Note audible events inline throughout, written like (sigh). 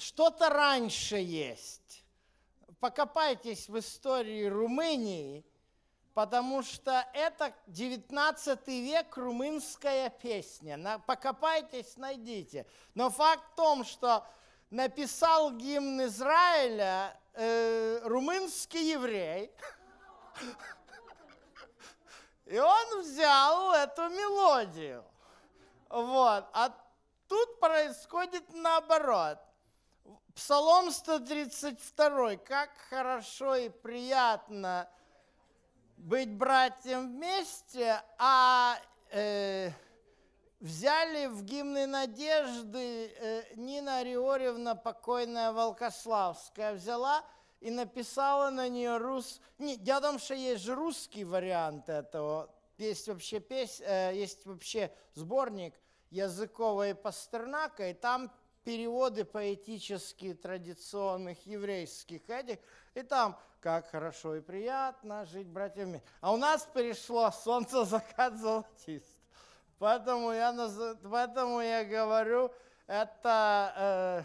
что-то раньше есть. Покопайтесь в истории Румынии, потому что это 19 век румынская песня. Покопайтесь, найдите. Но факт в том, что написал гимн Израиля э, румынский еврей, (laughs) и он взял эту мелодию. Вот. А тут происходит наоборот. Псалом 132. Как хорошо и приятно быть братьям вместе, а э, взяли в гимны надежды э, Нина Риоревна, покойная Волкославская, взяла и написала на нее рус... Не, я думаю, что есть же русский вариант этого. Есть вообще, пес... э, есть вообще сборник Языкова и Пастернака, и там переводы поэтические традиционных еврейских этих и там «Как хорошо и приятно жить, братьями, А у нас пришло «Солнце, закат, золотист». Поэтому я, наз... Поэтому я говорю, это, э,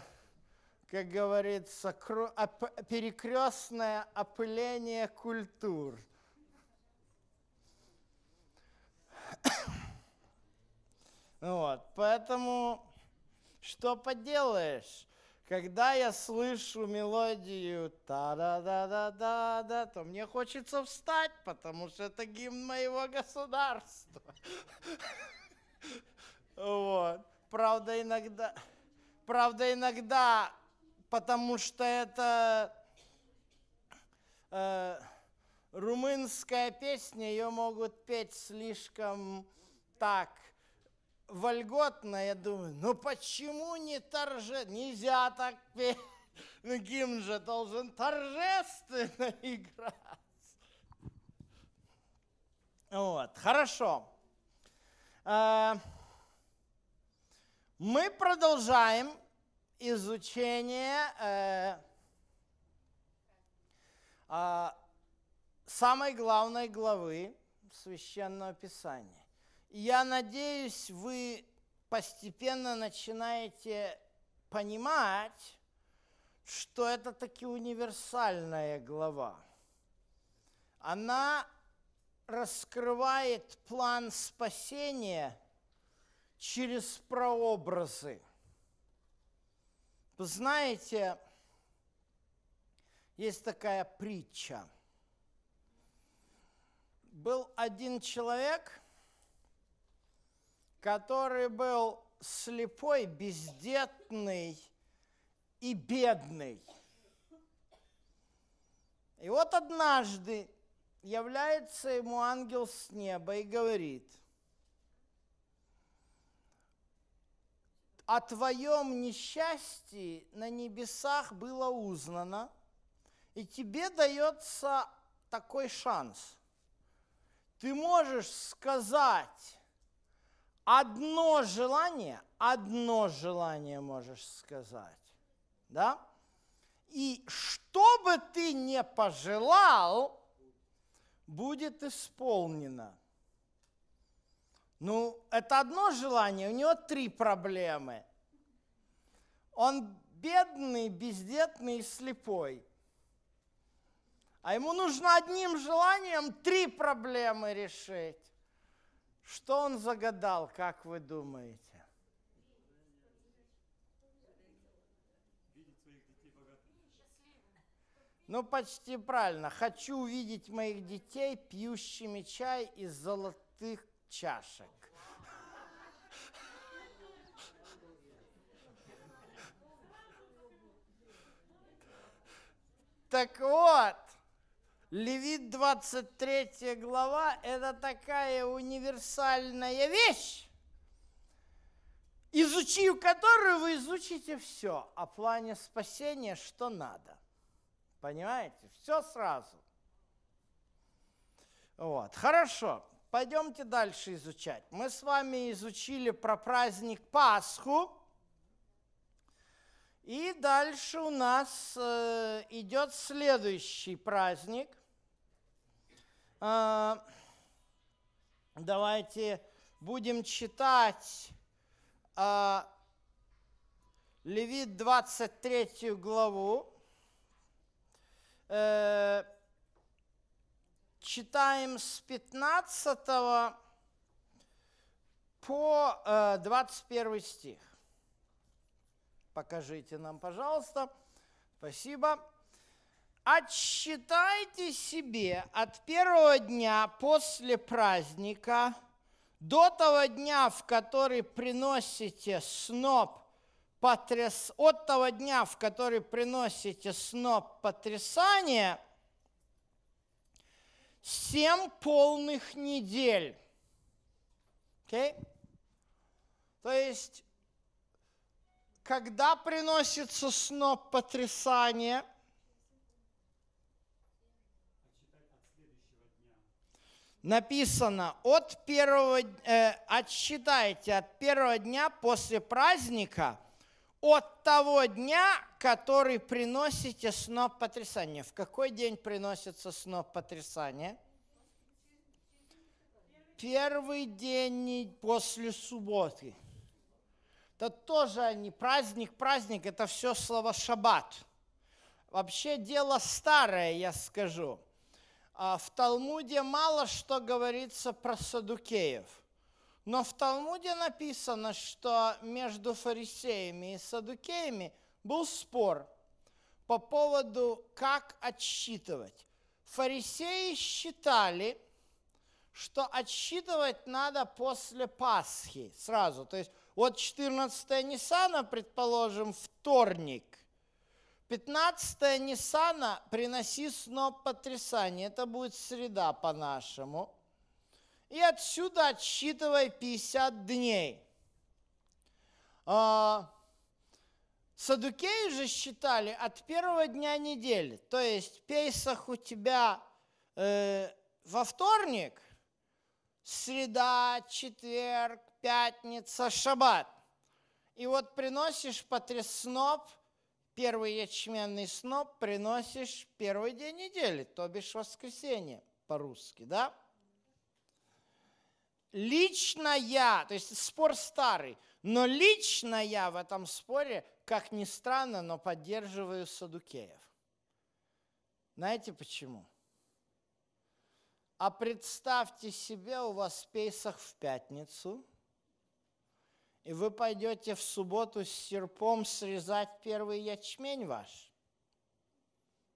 как говорится, кру... оп... перекрестное опыление культур. (coughs) Вот, поэтому что поделаешь? Когда я слышу мелодию та-да-да-да-да-да, то мне хочется встать, потому что это гимн моего государства. Вот. Правда, иногда... Правда, иногда, потому что это э, румынская песня, ее могут петь слишком так, вольготно, я думаю, ну почему не торже... Нельзя так петь. Ну гимн же должен торжественно (laughs) играть. Вот, хорошо. А, мы продолжаем изучение э, а, самой главной главы Священного Писания. Я надеюсь, вы постепенно начинаете понимать, что это таки универсальная глава. Она раскрывает план спасения через прообразы. Вы знаете, есть такая притча. Был один человек – который был слепой, бездетный и бедный. И вот однажды является ему ангел с неба и говорит, о твоем несчастье на небесах было узнано, и тебе дается такой шанс. Ты можешь сказать одно желание, одно желание можешь сказать. Да? И что бы ты не пожелал, будет исполнено. Ну, это одно желание, у него три проблемы. Он бедный, бездетный и слепой. А ему нужно одним желанием три проблемы решить. Что он загадал, как вы думаете? Ну, почти правильно. Хочу увидеть моих детей пьющими чай из золотых чашек. Так вот, Левит 23 глава – это такая универсальная вещь, изучив которую вы изучите все о а плане спасения, что надо. Понимаете? Все сразу. Вот, хорошо. Пойдемте дальше изучать. Мы с вами изучили про праздник Пасху, и дальше у нас э, идет следующий праздник. А, давайте будем читать а, Левит 23 главу. Э, читаем с 15 по 21 э, стих. Покажите нам, пожалуйста. Спасибо. Отсчитайте себе от первого дня после праздника до того дня, в который приносите сноп потряс... от того дня, в который приносите сноп потрясания, семь полных недель. Okay? То есть когда приносится сноп потрясания, написано, от первого, э, отсчитайте от первого дня после праздника, от того дня, который приносите сноп потрясания. В какой день приносится сноп потрясания? Первый день после субботы. Это тоже не праздник, праздник, это все слово шаббат. Вообще дело старое, я скажу. А в Талмуде мало что говорится про садукеев. Но в Талмуде написано, что между фарисеями и садукеями был спор по поводу, как отсчитывать. Фарисеи считали, что отсчитывать надо после Пасхи сразу. То есть вот 14 Ниссана, предположим, вторник. 15 Ниссана приноси потрясание. Это будет среда по-нашему. И отсюда отсчитывай 50 дней. А, садукеи же считали от первого дня недели. То есть Пейсах у тебя э, во вторник, среда, четверг, пятница, шаббат. И вот приносишь по сноп, первый ячменный сноп приносишь первый день недели, то бишь воскресенье по-русски, да? Лично я, то есть спор старый, но лично я в этом споре, как ни странно, но поддерживаю Садукеев. Знаете почему? А представьте себе, у вас Пейсах в пятницу – и вы пойдете в субботу с серпом срезать первый ячмень ваш?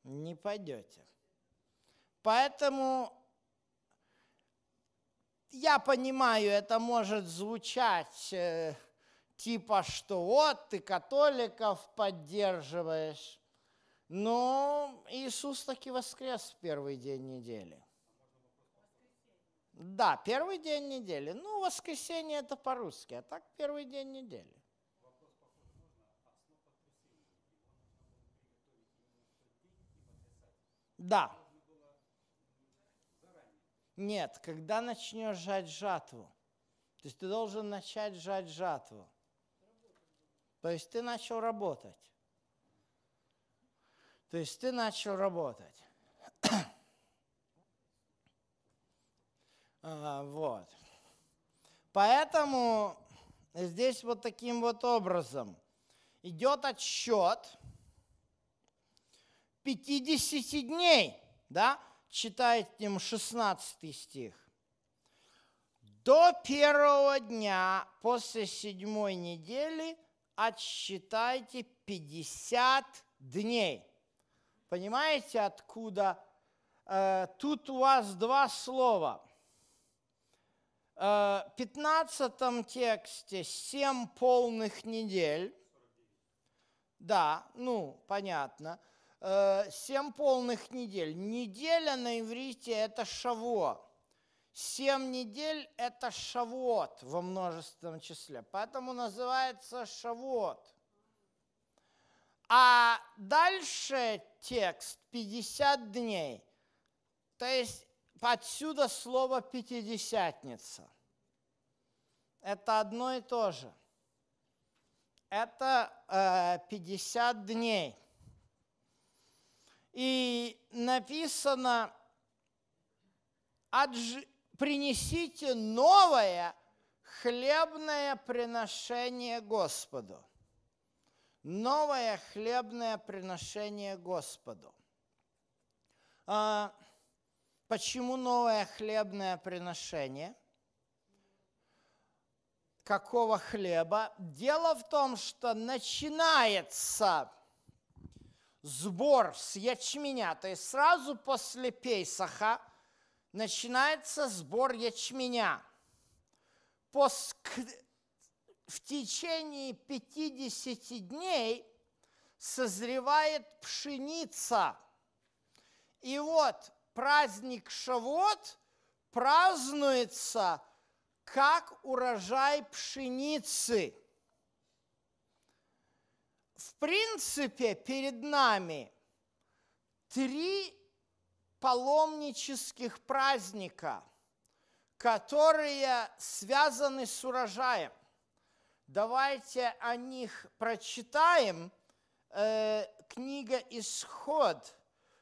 Не пойдете. Поэтому я понимаю, это может звучать э, типа, что вот ты католиков поддерживаешь, но Иисус таки воскрес в первый день недели. Да, первый день недели. Ну, воскресенье это по-русски, а так первый день недели. Да. Нет, когда начнешь жать жатву. То есть ты должен начать жать жатву. То есть ты начал работать. То есть ты начал работать. А, вот. Поэтому здесь вот таким вот образом идет отсчет 50 дней, да, читает им 16 стих. До первого дня после седьмой недели отсчитайте 50 дней. Понимаете, откуда? Э, тут у вас два слова – 15 э, тексте 7 полных недель. Да, ну, понятно. 7 э, полных недель. Неделя на иврите – это шаво. 7 недель – это шавот во множественном числе. Поэтому называется шавот. А дальше текст 50 дней. То есть Отсюда слово «пятидесятница». Это одно и то же. Это э, 50 дней. И написано, отж... принесите новое хлебное приношение Господу. Новое хлебное приношение Господу. А, Почему новое хлебное приношение? Какого хлеба? Дело в том, что начинается сбор с ячменя, то есть сразу после Пейсаха начинается сбор ячменя. В течение 50 дней созревает пшеница. И вот праздник Шавот празднуется как урожай пшеницы. В принципе, перед нами три паломнических праздника, которые связаны с урожаем. Давайте о них прочитаем. Э, книга «Исход»,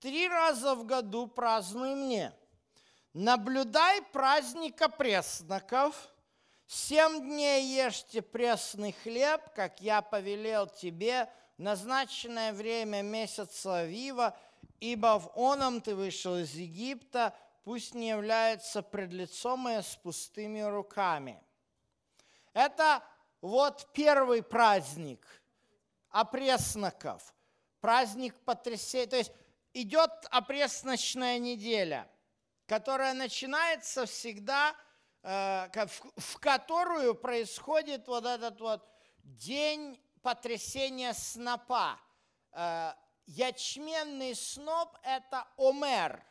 три раза в году празднуй мне. Наблюдай праздника пресноков. Семь дней ешьте пресный хлеб, как я повелел тебе, назначенное время месяца Вива, ибо в оном ты вышел из Египта, пусть не является пред лицом и с пустыми руками. Это вот первый праздник опресноков, праздник потрясения. То есть идет опресночная неделя, которая начинается всегда, э, в которую происходит вот этот вот день потрясения снопа. Э, ячменный сноп – это омер.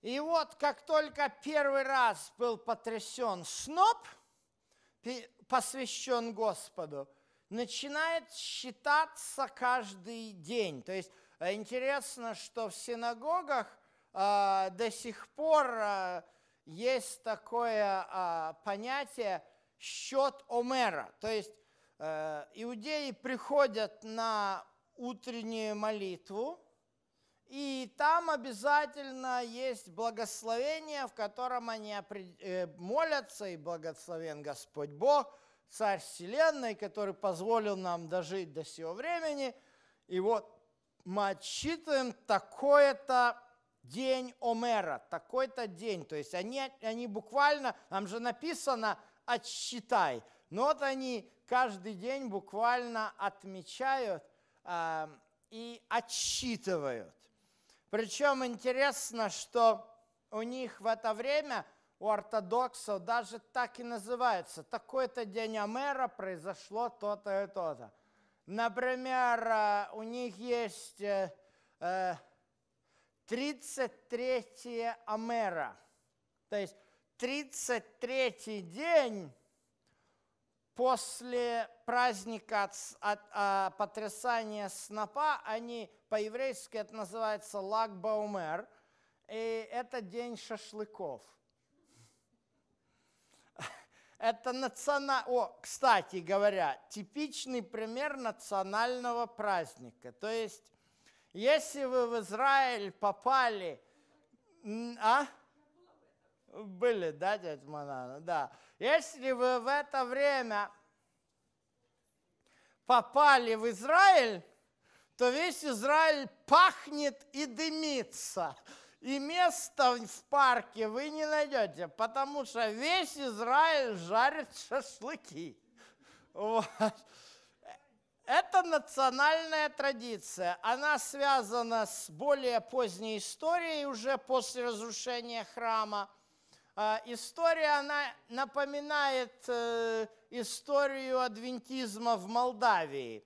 И вот как только первый раз был потрясен сноп, посвящен Господу, начинает считаться каждый день. То есть Э, интересно, что в синагогах а, до сих пор а, есть такое а, понятие счет Омера. То есть э, иудеи приходят на утреннюю молитву, и там обязательно есть благословение, в котором они э, молятся, и благословен Господь Бог, Царь Вселенной, который позволил нам дожить до сего времени. И вот мы отсчитываем такое-то день Омера, такой-то день. То есть они, они буквально, нам же написано «отсчитай». Но вот они каждый день буквально отмечают э, и отсчитывают. Причем интересно, что у них в это время, у ортодоксов, даже так и называется. Такой-то день Омера произошло то-то и то-то. Например, э, у них есть 33 э, э, Амера. То есть 33 день после праздника от, от, от а, потрясания снопа, они по-еврейски это называется Лак Баумер, и это день шашлыков – это национально... О, кстати говоря, типичный пример национального праздника. То есть, если вы в Израиль попали... А? Были, да, дядя Манана? Да. Если вы в это время попали в Израиль, то весь Израиль пахнет и дымится. И места в парке вы не найдете, потому что весь Израиль жарит шашлыки. Вот. Это национальная традиция. Она связана с более поздней историей, уже после разрушения храма. А, история, она напоминает э, историю адвентизма в Молдавии,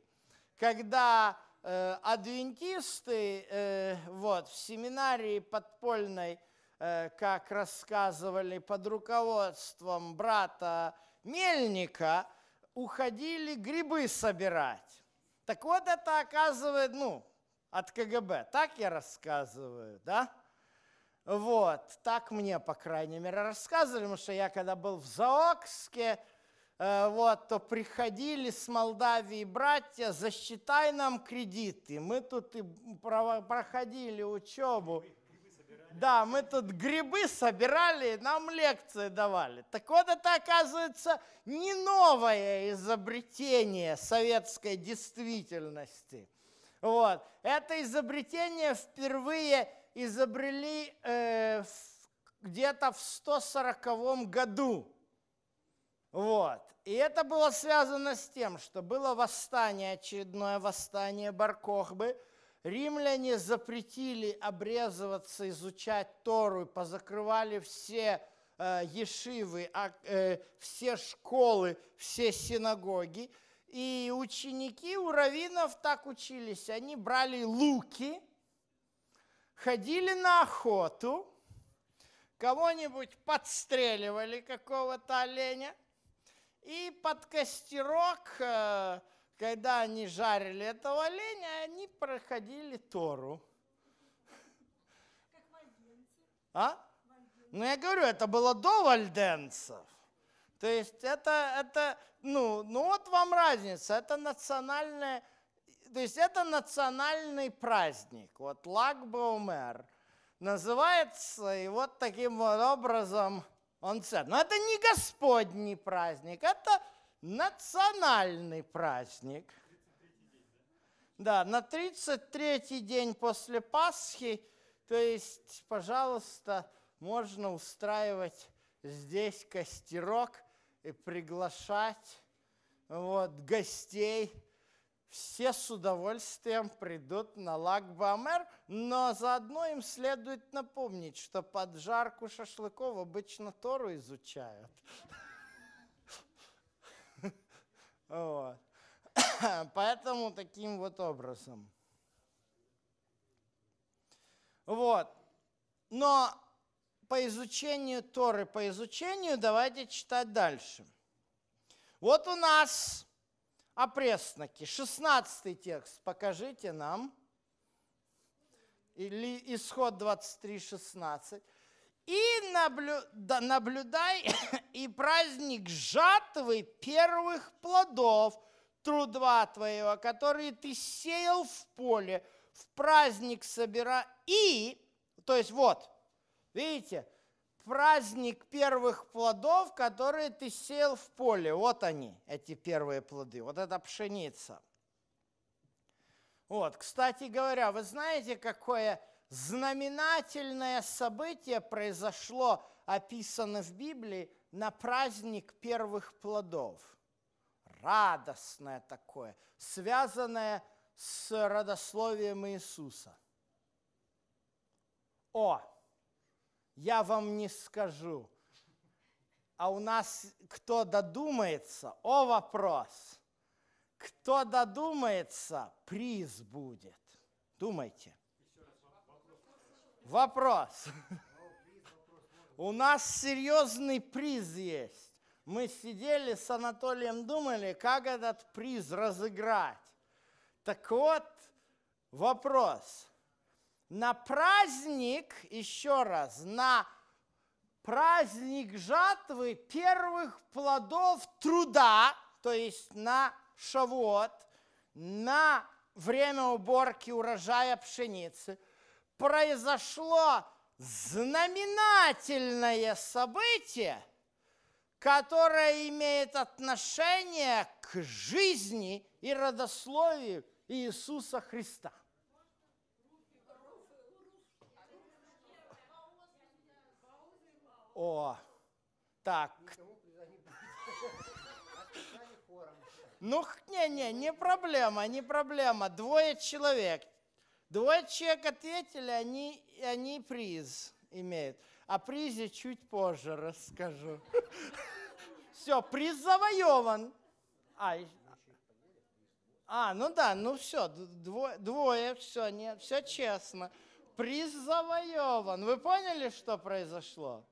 когда Э, адвентисты э, вот, в семинарии подпольной, э, как рассказывали, под руководством брата Мельника, уходили грибы собирать. Так вот это оказывает, ну, от КГБ, так я рассказываю, да? Вот, так мне, по крайней мере, рассказывали, потому что я когда был в Заокске, Э, вот, то приходили с Молдавии братья, засчитай нам кредиты. Мы тут и проходили учебу. Да, мы тут грибы собирали, нам лекции давали. Так вот, это, оказывается, не новое изобретение советской действительности. Вот. Это изобретение впервые изобрели э, где-то в 140 году. Вот. И это было связано с тем, что было восстание, очередное восстание Баркохбы. Римляне запретили обрезываться, изучать Тору, позакрывали все э, ешивы, а, э, все школы, все синагоги. И ученики у раввинов так учились. Они брали луки, ходили на охоту, кого-нибудь подстреливали, какого-то оленя – и под костерок, э, когда они жарили этого оленя, они проходили Тору. А? Ну, я говорю, это было до вальденцев. То есть это, это ну, ну вот вам разница, это национальное, то есть это национальный праздник, вот Лагбаумер называется, и вот таким вот образом – он царь. Но это не Господний праздник, это национальный праздник. Да, на 33-й день после Пасхи, то есть, пожалуйста, можно устраивать здесь костерок и приглашать вот, гостей – все с удовольствием придут на Лакбамер, но заодно им следует напомнить, что под жарку шашлыков обычно Тору изучают. Поэтому таким вот образом. Вот. Но по изучению Торы, по изучению давайте читать дальше. Вот у нас о пресноке. 16 текст покажите нам. Или исход 23, 16. И наблю... да, наблюдай (coughs) и праздник жатвы первых плодов труда твоего, который ты сеял в поле, в праздник собира. И, то есть вот, видите, праздник первых плодов, которые ты сел в поле. Вот они, эти первые плоды, вот эта пшеница. Вот, кстати говоря, вы знаете, какое знаменательное событие произошло, описано в Библии, на праздник первых плодов. Радостное такое, связанное с родословием Иисуса. О, я вам не скажу. А у нас кто додумается, о вопрос, кто додумается, приз будет. Думайте. Вопрос. (laughs) У нас серьезный приз есть. Мы сидели с Анатолием, думали, как этот приз разыграть. Так вот, вопрос – на праздник, еще раз, на праздник жатвы первых плодов труда, то есть на шавот, на время уборки урожая пшеницы, произошло знаменательное событие, которое имеет отношение к жизни и родословию Иисуса Христа – О, так. Ну, не-не, не проблема, не проблема. Двое человек. Двое человек ответили, они, они приз имеют. О призе чуть позже расскажу. (laughs) Все, приз завоеван. А, а, ну да, ну все, двое, двое все, нет, все честно. Приз завоеван. Вы поняли, что произошло?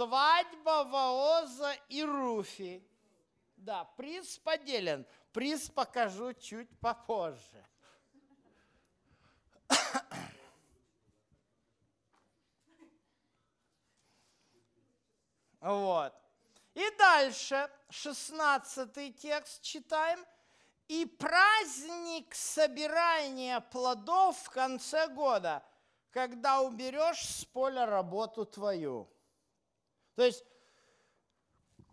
Свадьба Вооза и Руфи. Да, приз поделен. Приз покажу чуть попозже. (coughs) Вот. И дальше, 16 текст читаем. И праздник собирания плодов в конце года, когда уберешь с поля работу твою. То есть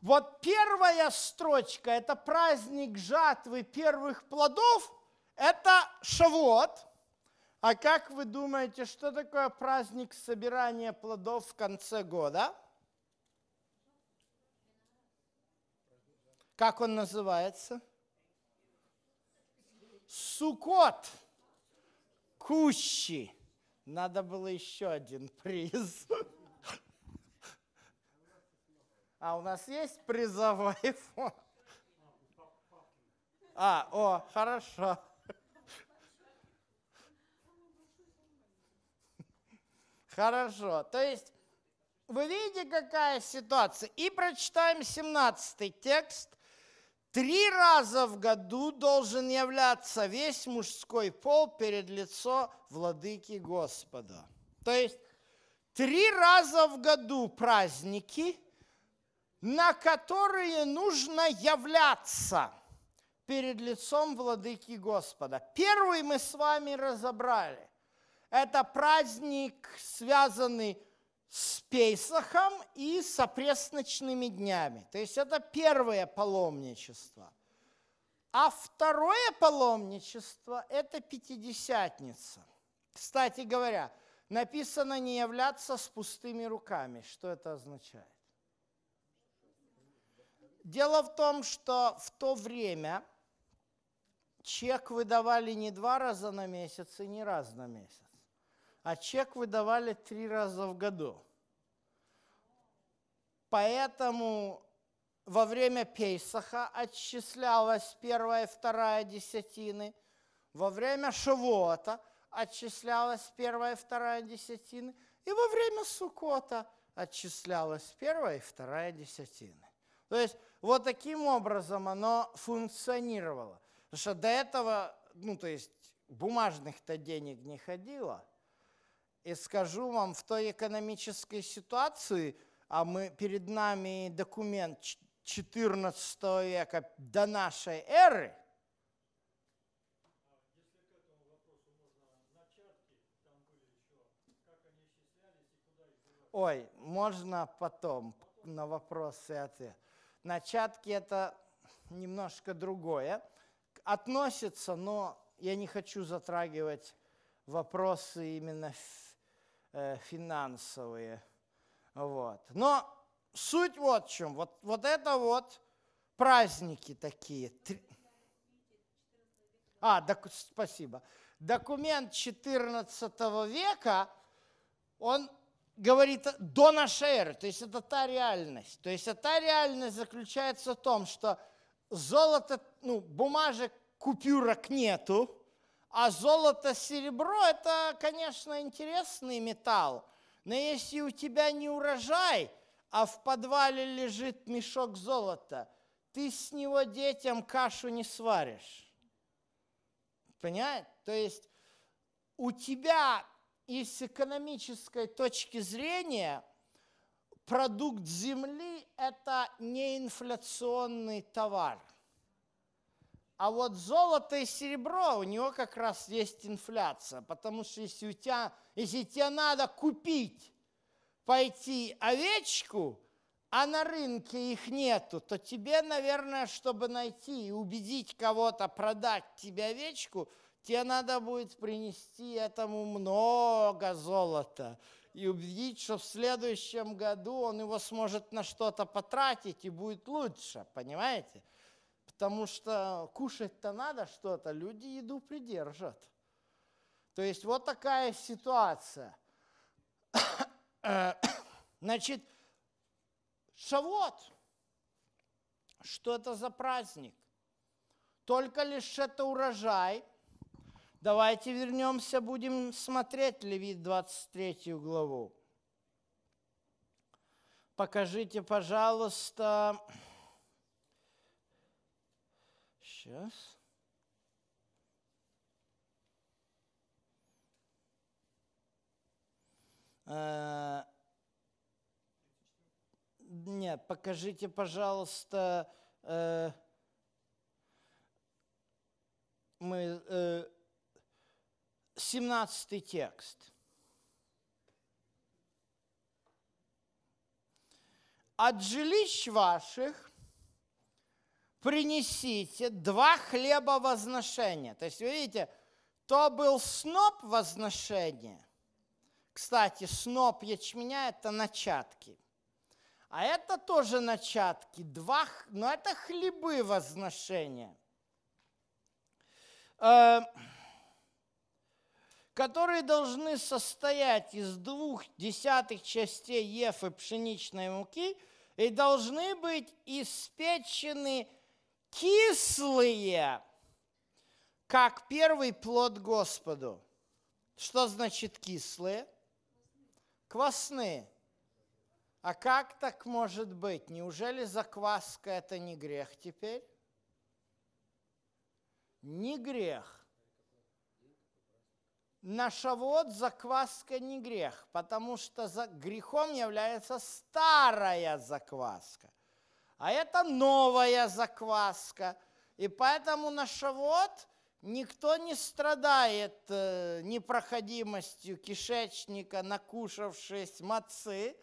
вот первая строчка – это праздник жатвы первых плодов, это шавот. А как вы думаете, что такое праздник собирания плодов в конце года? Как он называется? Сукот. Кущи. Надо было еще один приз. А у нас есть призовой (laughs) фонд? А, о, хорошо. Хорошо. То есть вы видите, какая ситуация? И прочитаем 17 текст. Три раза в году должен являться весь мужской пол перед лицо владыки Господа. То есть три раза в году праздники – на которые нужно являться перед лицом Владыки Господа. Первый мы с вами разобрали. Это праздник, связанный с Пейсахом и с опресночными днями. То есть это первое паломничество. А второе паломничество – это Пятидесятница. Кстати говоря, написано «не являться с пустыми руками». Что это означает? Дело в том, что в то время чек выдавали не два раза на месяц и не раз на месяц, а чек выдавали три раза в году. Поэтому во время Пейсаха отчислялась первая и вторая десятины, во время Шавуота отчислялась первая и вторая десятины, и во время Сукота отчислялась первая и вторая десятины. То есть вот таким образом оно функционировало. Потому что до этого, ну то есть бумажных-то денег не ходило. И скажу вам, в той экономической ситуации, а мы перед нами документ 14 века до нашей эры, Ой, можно потом на вопросы и ответ. Начатки – это немножко другое. Относится, но я не хочу затрагивать вопросы именно э, финансовые. Вот. Но суть вот в чем. Вот, вот это вот праздники такие. А, док, спасибо. Документ 14 века, он говорит донашер, то есть это та реальность. То есть эта реальность заключается в том, что золото, ну, бумажек, купюрок нету, а золото, серебро – это, конечно, интересный металл. Но если у тебя не урожай, а в подвале лежит мешок золота, ты с него детям кашу не сваришь. понять? То есть у тебя и с экономической точки зрения продукт земли – это не инфляционный товар. А вот золото и серебро, у него как раз есть инфляция, потому что если, у тебя, если тебе надо купить, пойти овечку, а на рынке их нету, то тебе, наверное, чтобы найти и убедить кого-то продать тебе овечку – тебе надо будет принести этому много золота и убедить, что в следующем году он его сможет на что-то потратить и будет лучше, понимаете? Потому что кушать-то надо что-то, люди еду придержат. То есть вот такая ситуация. (coughs) Значит, Шавот, что это за праздник? Только лишь это урожай – Давайте вернемся, будем смотреть Левит 23 главу. Покажите, пожалуйста, сейчас. Э, нет, покажите, пожалуйста, э, мы э, 17 текст. От жилищ ваших принесите два хлеба возношения. То есть, вы видите, то был сноп возношения. Кстати, сноп ячменя – это начатки. А это тоже начатки, два, но это хлебы возношения. Э, которые должны состоять из двух десятых частей ефы пшеничной муки и должны быть испечены кислые, как первый плод Господу. Что значит кислые? Квасные. А как так может быть? Неужели закваска это не грех теперь? Не грех на шавот закваска не грех, потому что за грехом является старая закваска, а это новая закваска. И поэтому на шавот никто не страдает э, непроходимостью кишечника, накушавшись мацы,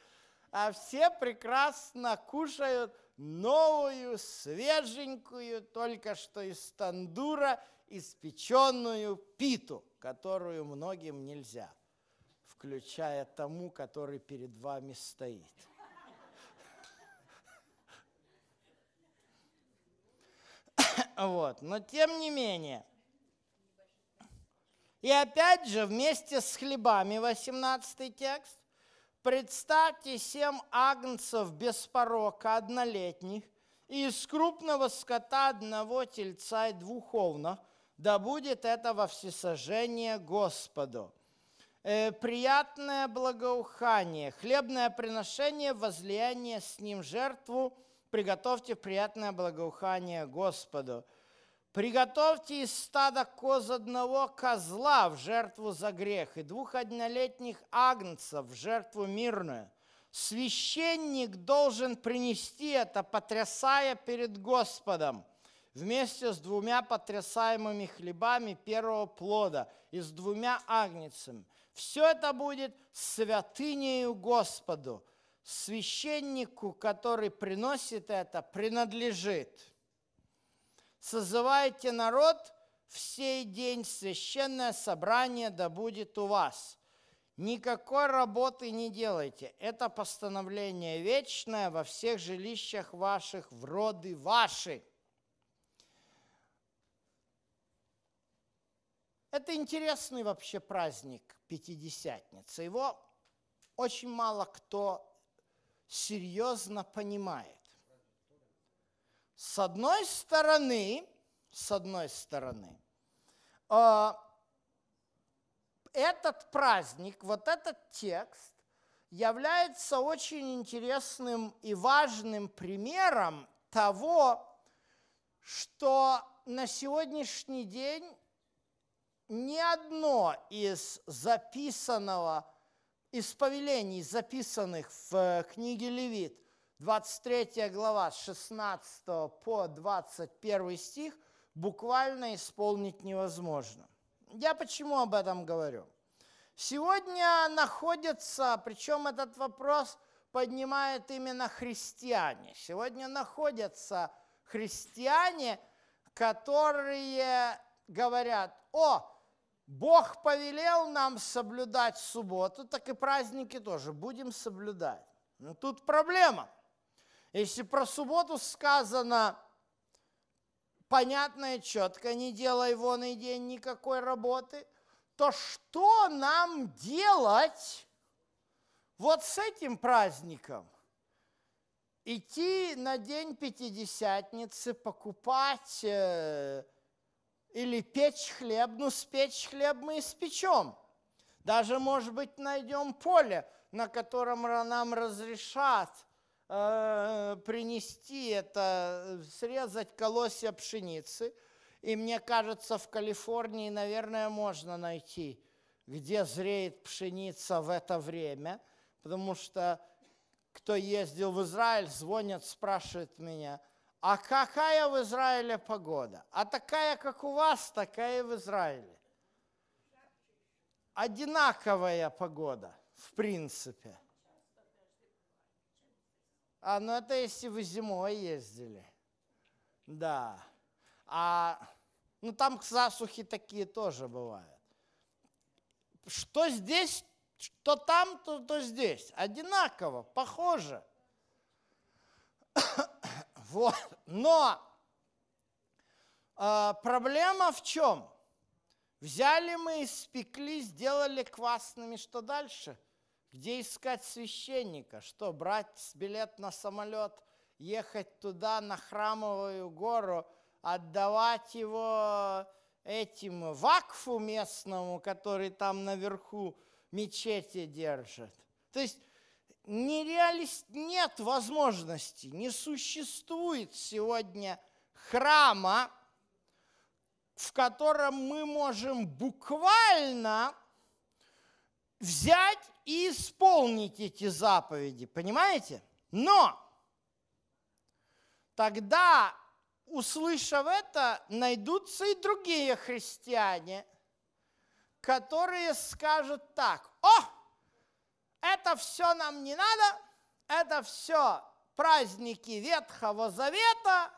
а все прекрасно кушают новую, свеженькую, только что из тандура испеченную питу – которую многим нельзя, включая тому, который перед вами стоит. (laughs) Вот. Но тем не менее. И опять же, вместе с хлебами, 18 текст, представьте семь агнцев без порока однолетних, и из крупного скота одного тельца и двух овнов – да будет это во всесожжение Господу. Э, приятное благоухание, хлебное приношение, возлияние с ним жертву, приготовьте приятное благоухание Господу. Приготовьте из стада коз одного козла в жертву за грех и двух однолетних агнцев в жертву мирную. Священник должен принести это, потрясая перед Господом – вместе с двумя потрясаемыми хлебами первого плода и с двумя агнецами. Все это будет святынею Господу. Священнику, который приносит это, принадлежит. Созывайте народ, в сей день священное собрание да будет у вас – Никакой работы не делайте. Это постановление вечное во всех жилищах ваших, в роды ваши. Это интересный вообще праздник Пятидесятница. Его очень мало кто серьезно понимает. С одной стороны, с одной стороны, э, этот праздник, вот этот текст является очень интересным и важным примером того, что на сегодняшний день ни одно из записанного, из повелений, записанных в э, книге Левит, 23 глава, 16 по 21 стих, буквально исполнить невозможно. Я почему об этом говорю? Сегодня находятся, причем этот вопрос поднимает именно христиане, сегодня находятся христиане, которые говорят, о, Бог повелел нам соблюдать субботу, так и праздники тоже будем соблюдать. Но ну, тут проблема. Если про субботу сказано понятно и четко, не делай вон и день никакой работы, то что нам делать вот с этим праздником? Идти на день Пятидесятницы, покупать э, или печь хлеб, ну спечь хлеб мы испечем. Даже, может быть, найдем поле, на котором нам разрешат э, принести это, срезать колосья пшеницы. И мне кажется, в Калифорнии, наверное, можно найти, где зреет пшеница в это время, потому что кто ездил в Израиль, звонят, спрашивают меня – а какая в Израиле погода? А такая, как у вас, такая и в Израиле. Одинаковая погода, в принципе. А, ну это если вы зимой ездили. Да. А, ну там засухи такие тоже бывают. Что здесь, что там, то, то здесь. Одинаково, похоже. Вот. Но э, проблема в чем? Взяли мы, испекли, сделали квасными, что дальше? Где искать священника? Что, брать билет на самолет, ехать туда, на храмовую гору, отдавать его этим вакфу местному, который там наверху мечети держит? То есть нереалист, нет возможности, не существует сегодня храма, в котором мы можем буквально взять и исполнить эти заповеди, понимаете? Но тогда, услышав это, найдутся и другие христиане, которые скажут так, о, это все нам не надо, это все праздники Ветхого Завета,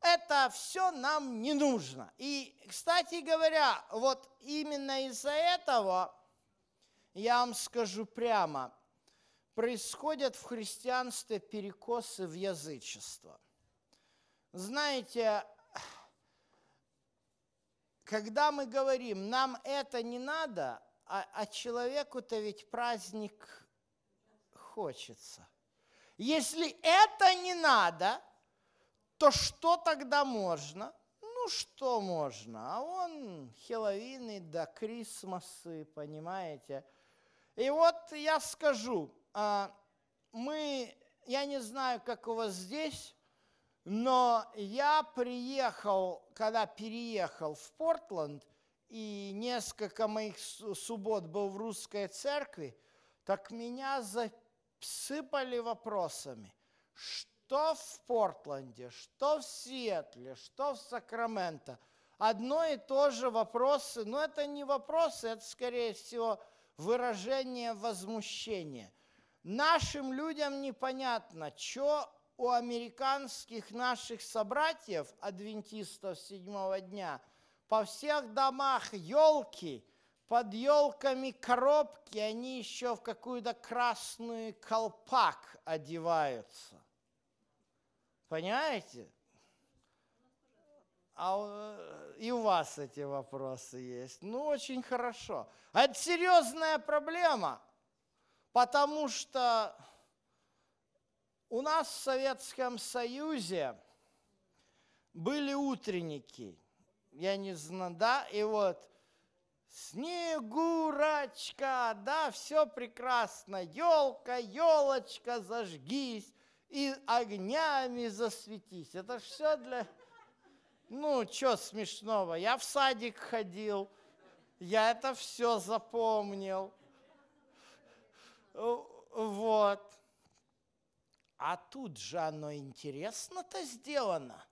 это все нам не нужно. И, кстати говоря, вот именно из-за этого, я вам скажу прямо, происходят в христианстве перекосы в язычество. Знаете, когда мы говорим, нам это не надо, а, а человеку-то ведь праздник хочется. Если это не надо, то что тогда можно? Ну, что можно? А он Хеловины до да Крисмасы, понимаете? И вот я скажу, а, мы, я не знаю, как у вас здесь, но я приехал, когда переехал в Портленд и несколько моих суббот был в русской церкви, так меня засыпали вопросами, что в Портленде, что в Сиэтле, что в Сакраменто. Одно и то же вопросы, но это не вопросы, это скорее всего выражение возмущения. Нашим людям непонятно, что у американских наших собратьев, адвентистов седьмого дня – по всех домах елки, под елками коробки, они еще в какую-то красную колпак одеваются. Понимаете? А э, и у вас эти вопросы есть. Ну, очень хорошо. А это серьезная проблема, потому что у нас в Советском Союзе были утренники – я не знаю, да, и вот Снегурочка, да, все прекрасно, елка, елочка, зажгись и огнями засветись. Это все для... Ну, что смешного? Я в садик ходил, я это все запомнил. Вот. А тут же оно интересно-то сделано.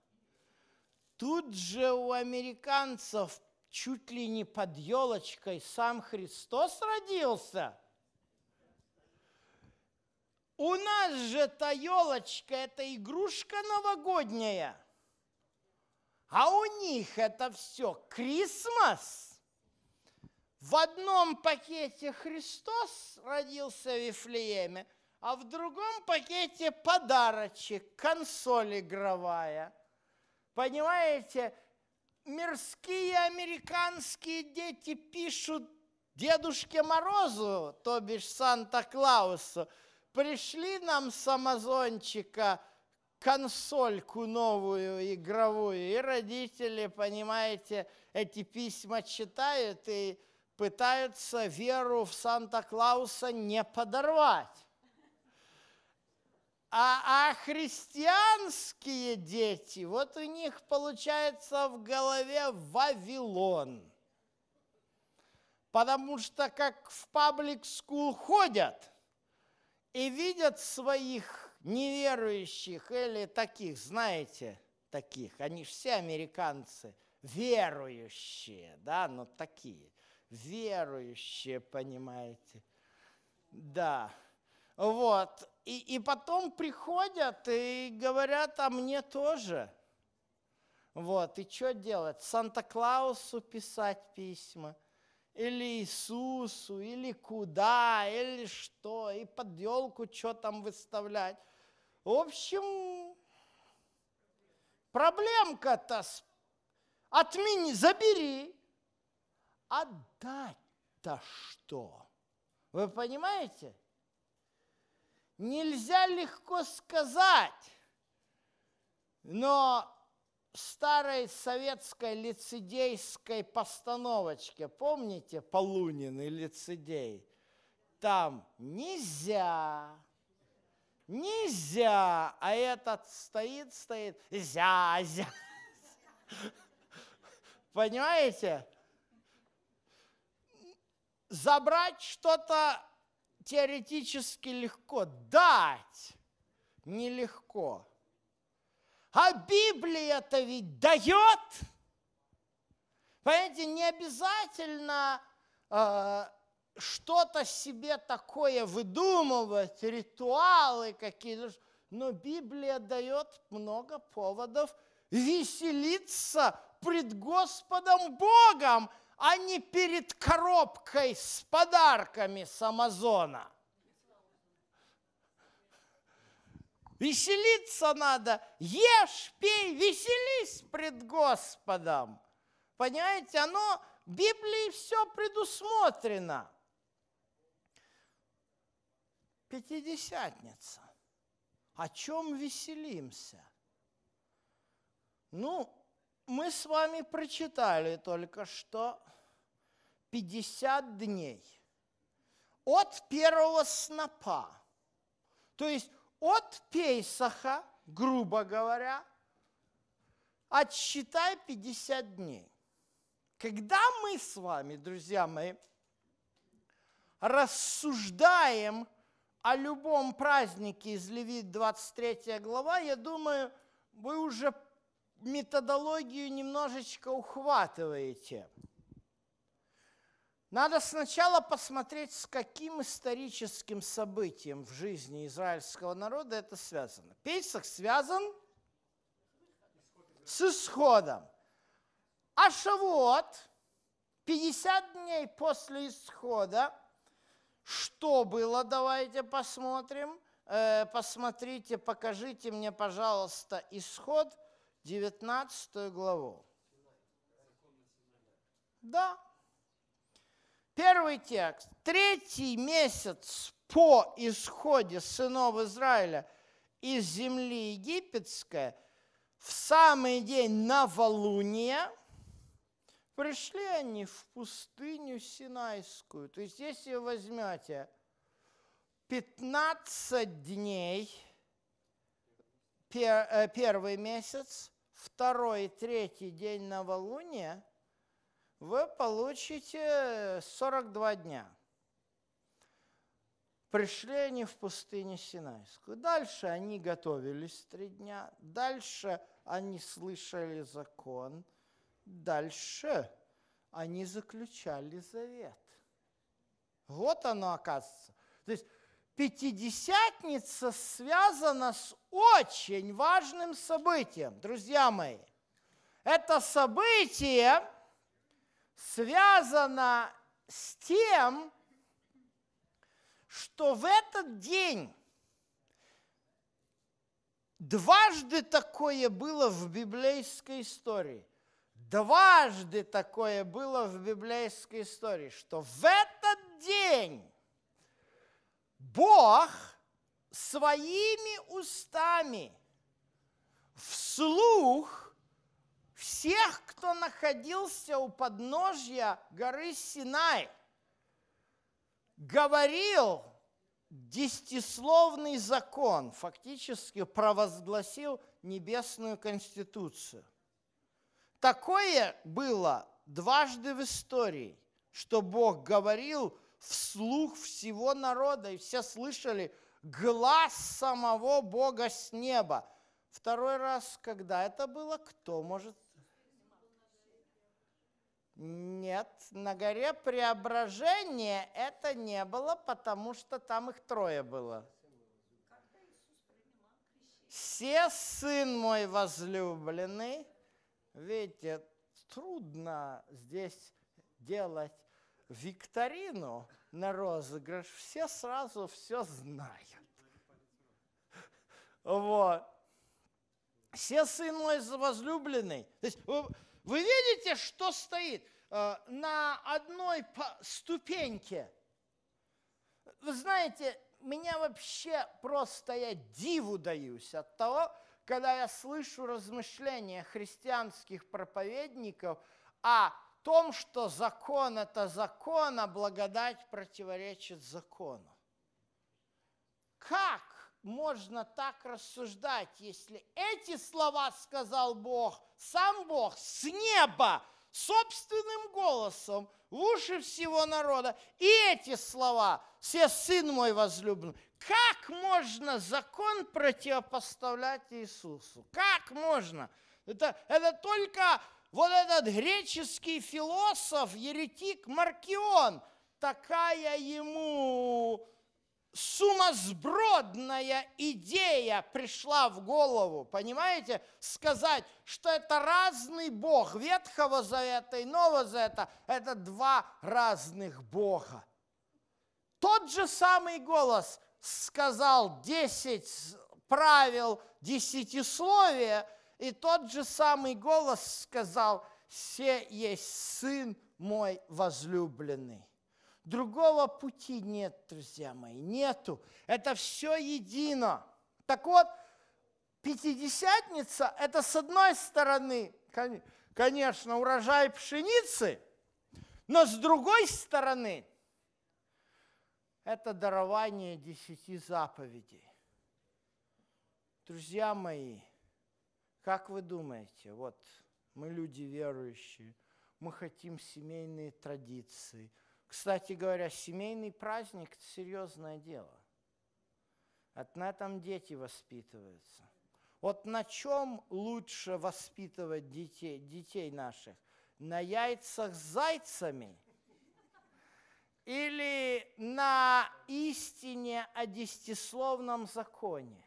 Тут же у американцев чуть ли не под елочкой сам Христос родился. У нас же та елочка – это игрушка новогодняя. А у них это все Крисмас. В одном пакете Христос родился в Вифлееме, а в другом пакете подарочек, консоль игровая – Понимаете, мирские американские дети пишут Дедушке Морозу, то бишь Санта-Клаусу, пришли нам с Амазончика консольку новую игровую, и родители, понимаете, эти письма читают и пытаются веру в Санта-Клауса не подорвать. А, а христианские дети, вот у них получается в голове Вавилон. Потому что как в паблик скул ходят и видят своих неверующих или таких, знаете, таких, они же все американцы, верующие, да, но такие, верующие, понимаете, да, вот, и, и потом приходят и говорят а мне тоже. Вот, и что делать? Санта-Клаусу писать письма, или Иисусу, или куда, или что, и под елку что там выставлять. В общем, проблемка-то отмени, забери, отдать-то что? Вы понимаете? нельзя легко сказать, но старой советской лицедейской постановочке, помните, Полунин и лицедей, там нельзя, нельзя, а этот стоит, стоит, зя, зя. Понимаете? Забрать что-то теоретически легко. Дать нелегко. А Библия-то ведь дает. Понимаете, не обязательно э, что-то себе такое выдумывать, ритуалы какие-то. Но Библия дает много поводов веселиться пред Господом Богом, а не перед коробкой с подарками с Амазона. Веселиться надо, ешь, пей, веселись пред Господом. Понимаете, оно в Библии все предусмотрено. Пятидесятница. О чем веселимся? Ну, мы с вами прочитали только что 50 дней от первого снопа, то есть от Пейсаха, грубо говоря, отсчитай 50 дней. Когда мы с вами, друзья мои, рассуждаем о любом празднике из Левит 23 глава, я думаю, вы уже методологию немножечко ухватываете. Надо сначала посмотреть, с каким историческим событием в жизни израильского народа это связано. Пейсах связан с исходом. А Шавуот, 50 дней после исхода, что было, давайте посмотрим. Э, посмотрите, покажите мне, пожалуйста, исход – 19 главу. Да. Первый текст. Третий месяц по исходе сынов Израиля из земли египетской в самый день новолуния пришли они в пустыню Синайскую. То есть, если вы возьмете 15 дней – Э, первый месяц, второй, третий день новолуния, вы получите 42 дня. Пришли они в пустыне Синайскую. Дальше они готовились три дня. Дальше они слышали закон. Дальше они заключали завет. Вот оно оказывается. То есть Пятидесятница связана с очень важным событием, друзья мои. Это событие связано с тем, что в этот день дважды такое было в библейской истории. Дважды такое было в библейской истории, что в этот день Бог своими устами вслух всех, кто находился у подножья горы Синай, говорил десятисловный закон, фактически провозгласил небесную конституцию. Такое было дважды в истории, что Бог говорил – вслух всего народа, и все слышали глаз самого Бога с неба. Второй раз, когда это было, кто может нет, на горе преображения это не было, потому что там их трое было. Все сын мой возлюбленный. Видите, трудно здесь делать викторину на розыгрыш, все сразу все знают. Вот. Все сын мой возлюбленный. То есть вы, вы видите, что стоит э, на одной ступеньке. Вы знаете, меня вообще просто я диву даюсь от того, когда я слышу размышления христианских проповедников о том, что закон – это закон, а благодать противоречит закону. Как можно так рассуждать, если эти слова сказал Бог, сам Бог с неба, собственным голосом, в уши всего народа, и эти слова «Все сын мой возлюбленный». Как можно закон противопоставлять Иисусу? Как можно? Это, это только вот этот греческий философ, еретик Маркион, такая ему сумасбродная идея пришла в голову, понимаете? Сказать, что это разный Бог Ветхого Завета и Нового Завета, это два разных Бога. Тот же самый голос сказал 10 правил десятисловия – и тот же самый голос сказал, «Се есть Сын мой возлюбленный». Другого пути нет, друзья мои, нету. Это все едино. Так вот, Пятидесятница – это с одной стороны, конечно, урожай пшеницы, но с другой стороны – это дарование десяти заповедей. Друзья мои, как вы думаете, вот мы люди верующие, мы хотим семейные традиции. Кстати говоря, семейный праздник – это серьезное дело. От на этом дети воспитываются. Вот на чем лучше воспитывать детей, детей наших? На яйцах с зайцами – или на истине о десятисловном законе.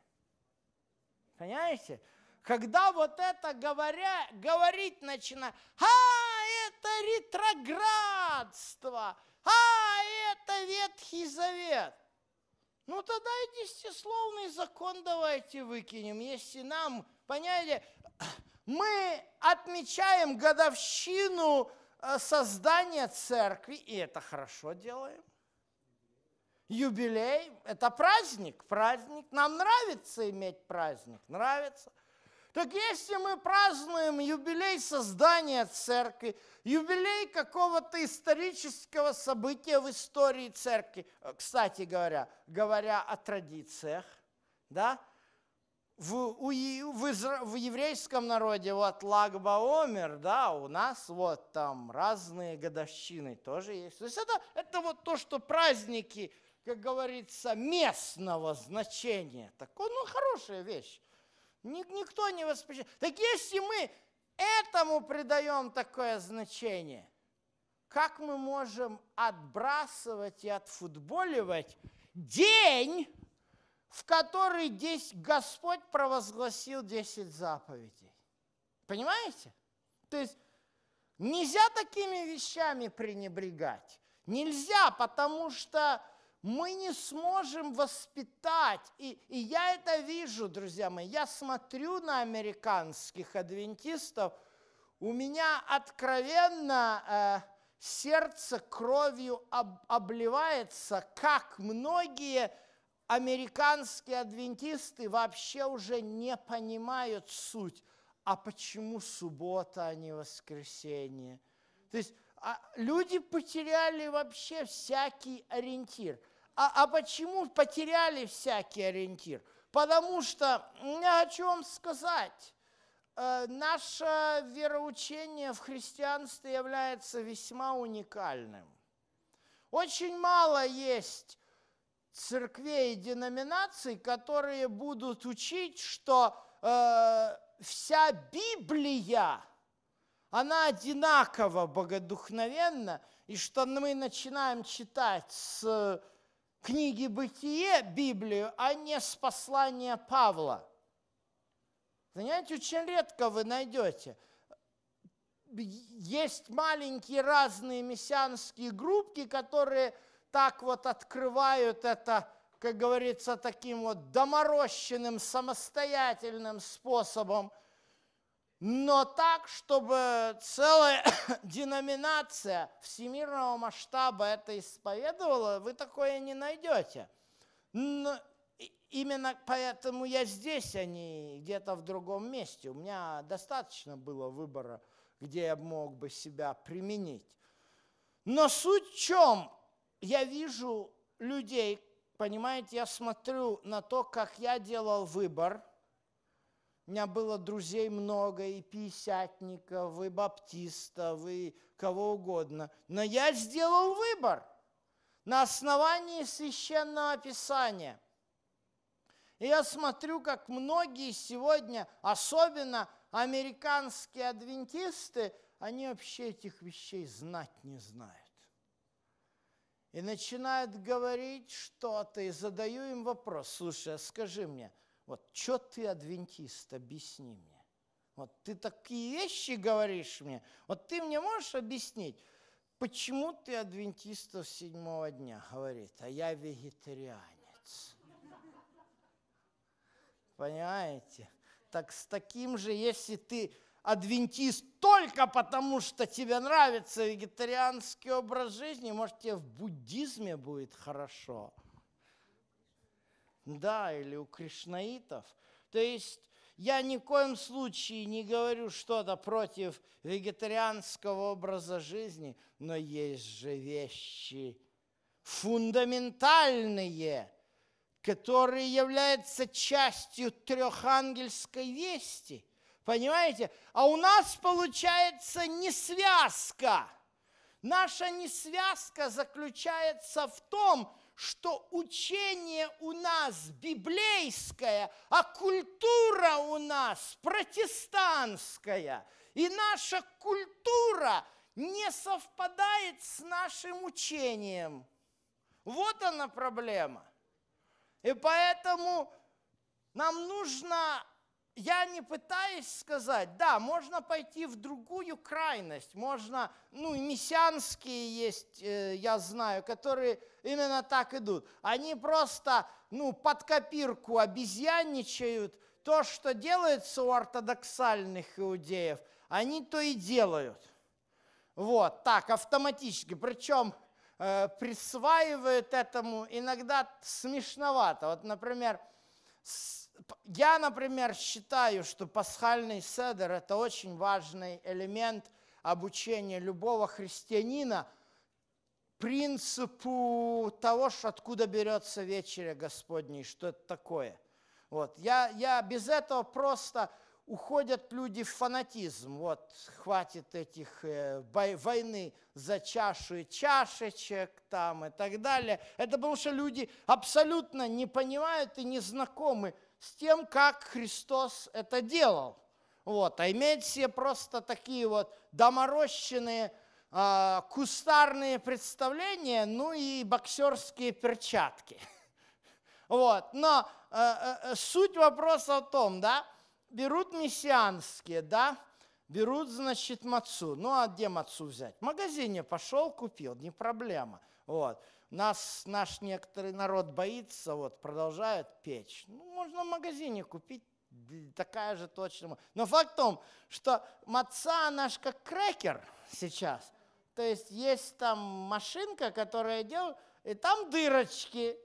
Понимаете? когда вот это говоря, говорить начинает, а, это ретроградство, а, это Ветхий Завет. Ну тогда и десятисловный закон давайте выкинем, если нам, поняли, мы отмечаем годовщину э, создания церкви, и это хорошо делаем. Юбилей – это праздник, праздник. Нам нравится иметь праздник, нравится. Так если мы празднуем юбилей создания церкви, юбилей какого-то исторического события в истории церкви, э, кстати говоря, говоря о традициях, да, в, у, в, изра, в еврейском народе вот Лагба Лагбаомер, да, у нас вот там разные годовщины тоже есть. То есть это, это вот то, что праздники, как говорится, местного значения. такое, ну, хорошая вещь. Никто не воспрещает. Так если мы этому придаем такое значение, как мы можем отбрасывать и отфутболивать день, в который здесь Господь провозгласил 10 заповедей? Понимаете? То есть нельзя такими вещами пренебрегать. Нельзя, потому что мы не сможем воспитать. И, и я это вижу, друзья мои. Я смотрю на американских адвентистов, у меня откровенно э, сердце кровью об, обливается, как многие американские адвентисты вообще уже не понимают суть. А почему суббота, а не воскресенье? То есть а люди потеряли вообще всякий ориентир – а, а почему потеряли всякий ориентир? Потому что, я хочу вам сказать, э, наше вероучение в христианстве является весьма уникальным. Очень мало есть церквей и деноминаций, которые будут учить, что э, вся Библия, она одинаково богодухновенна, и что мы начинаем читать с книги «Бытие» Библию, а не с послания Павла. Знаете, очень редко вы найдете. Есть маленькие разные мессианские группки, которые так вот открывают это, как говорится, таким вот доморощенным, самостоятельным способом – но так, чтобы целая (coughs) деноминация всемирного масштаба это исповедовала, вы такое не найдете. Но именно поэтому я здесь, а не где-то в другом месте. У меня достаточно было выбора, где я мог бы себя применить. Но суть в чем? Я вижу людей, понимаете, я смотрю на то, как я делал выбор – у меня было друзей много, и писятников, и баптистов, и кого угодно. Но я сделал выбор на основании священного писания. И я смотрю, как многие сегодня, особенно американские адвентисты, они вообще этих вещей знать не знают. И начинают говорить что-то, и задаю им вопрос, слушай, а скажи мне – вот, что ты, адвентист, объясни мне? Вот ты такие вещи говоришь мне. Вот ты мне можешь объяснить, почему ты адвентистов седьмого дня говорит, а я вегетарианец? Понимаете? Так с таким же, если ты адвентист только потому, что тебе нравится вегетарианский образ жизни, может, тебе в буддизме будет хорошо да, или у кришнаитов. То есть я ни в коем случае не говорю что-то против вегетарианского образа жизни, но есть же вещи фундаментальные, которые являются частью трехангельской вести. Понимаете? А у нас получается не связка. Наша несвязка заключается в том, что учение у нас библейское, а культура у нас протестантская. И наша культура не совпадает с нашим учением. Вот она проблема. И поэтому нам нужно я не пытаюсь сказать, да, можно пойти в другую крайность, можно, ну, мессианские есть, э, я знаю, которые именно так идут. Они просто, ну, под копирку обезьянничают то, что делается у ортодоксальных иудеев, они то и делают. Вот, так, автоматически. Причем э, присваивают этому иногда смешновато. Вот, например, с я, например, считаю, что пасхальный седер – это очень важный элемент обучения любого христианина принципу того, что откуда берется вечеря Господней, что это такое. Вот. Я, я без этого просто уходят люди в фанатизм. Вот хватит этих э, бой, войны за чашу и чашечек там и так далее. Это потому что люди абсолютно не понимают и не знакомы с тем, как Христос это делал. Вот. А иметь все просто такие вот доморощенные а, кустарные представления, ну и боксерские перчатки. (laughs) Вот. Но э, э, э, суть вопроса в том, да, берут мессианские, да, берут, значит, мацу. Ну, а где мацу взять? В магазине пошел, купил, не проблема. Вот. Нас наш некоторый народ боится, вот, продолжают печь. Ну, можно в магазине купить такая же точно. Но факт в том, что маца наш как крекер сейчас. То есть есть там машинка, которая делает, и там дырочки.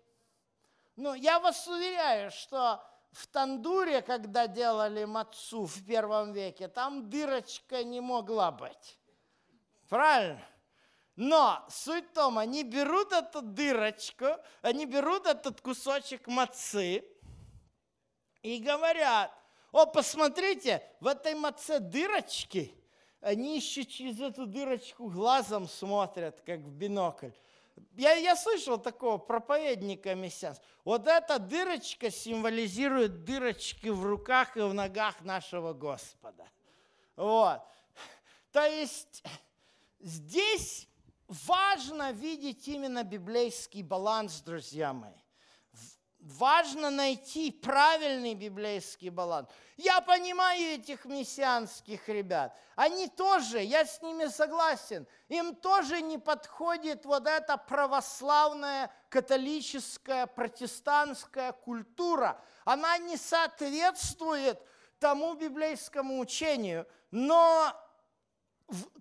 Ну, я вас уверяю, что в тандуре, когда делали мацу в первом веке, там дырочка не могла быть. Правильно? Но суть в том, они берут эту дырочку, они берут этот кусочек мацы и говорят, о, посмотрите, в этой маце дырочки, они еще через эту дырочку глазом смотрят, как в бинокль. Я, я слышал такого проповедника мессианства. Вот эта дырочка символизирует дырочки в руках и в ногах нашего Господа. Вот. То есть здесь Важно видеть именно библейский баланс, друзья мои. Важно найти правильный библейский баланс. Я понимаю этих мессианских ребят. Они тоже, я с ними согласен, им тоже не подходит вот эта православная, католическая, протестантская культура. Она не соответствует тому библейскому учению. Но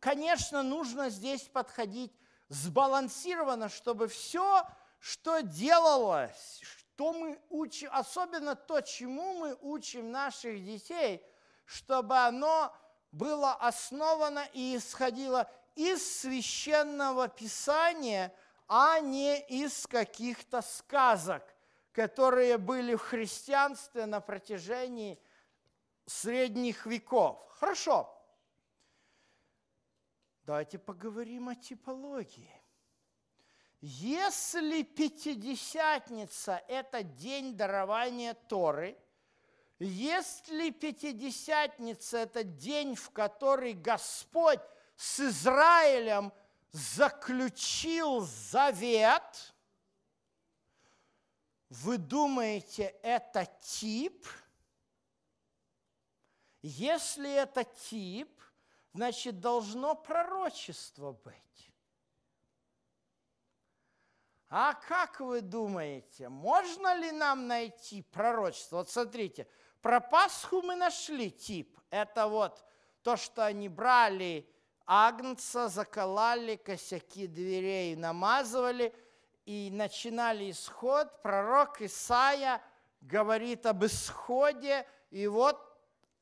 конечно, нужно здесь подходить сбалансированно, чтобы все, что делалось, что мы учим, особенно то, чему мы учим наших детей, чтобы оно было основано и исходило из священного писания, а не из каких-то сказок, которые были в христианстве на протяжении средних веков. Хорошо, Давайте поговорим о типологии. Если Пятидесятница – это день дарования Торы, если Пятидесятница – это день, в который Господь с Израилем заключил завет, вы думаете, это тип? Если это тип, значит, должно пророчество быть. А как вы думаете, можно ли нам найти пророчество? Вот смотрите, про Пасху мы нашли тип. Это вот то, что они брали агнца, заколали косяки дверей, намазывали и начинали исход. Пророк Исаия говорит об исходе, и вот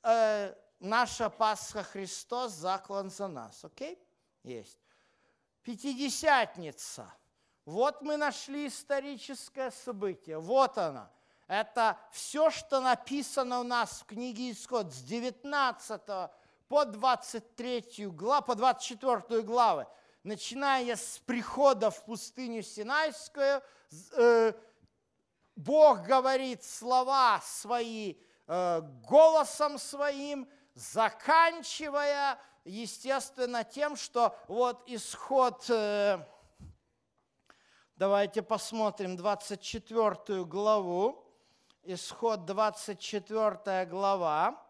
э, наша Пасха Христос заклан за нас. Окей? Есть. Пятидесятница. Вот мы нашли историческое событие. Вот она. Это все, что написано у нас в книге Исход с 19 по 23 главу, по 24 главы, начиная с прихода в пустыню Синайскую, э, Бог говорит слова свои э, голосом своим – заканчивая, естественно, тем, что вот исход, э, давайте посмотрим 24 главу, исход 24 глава,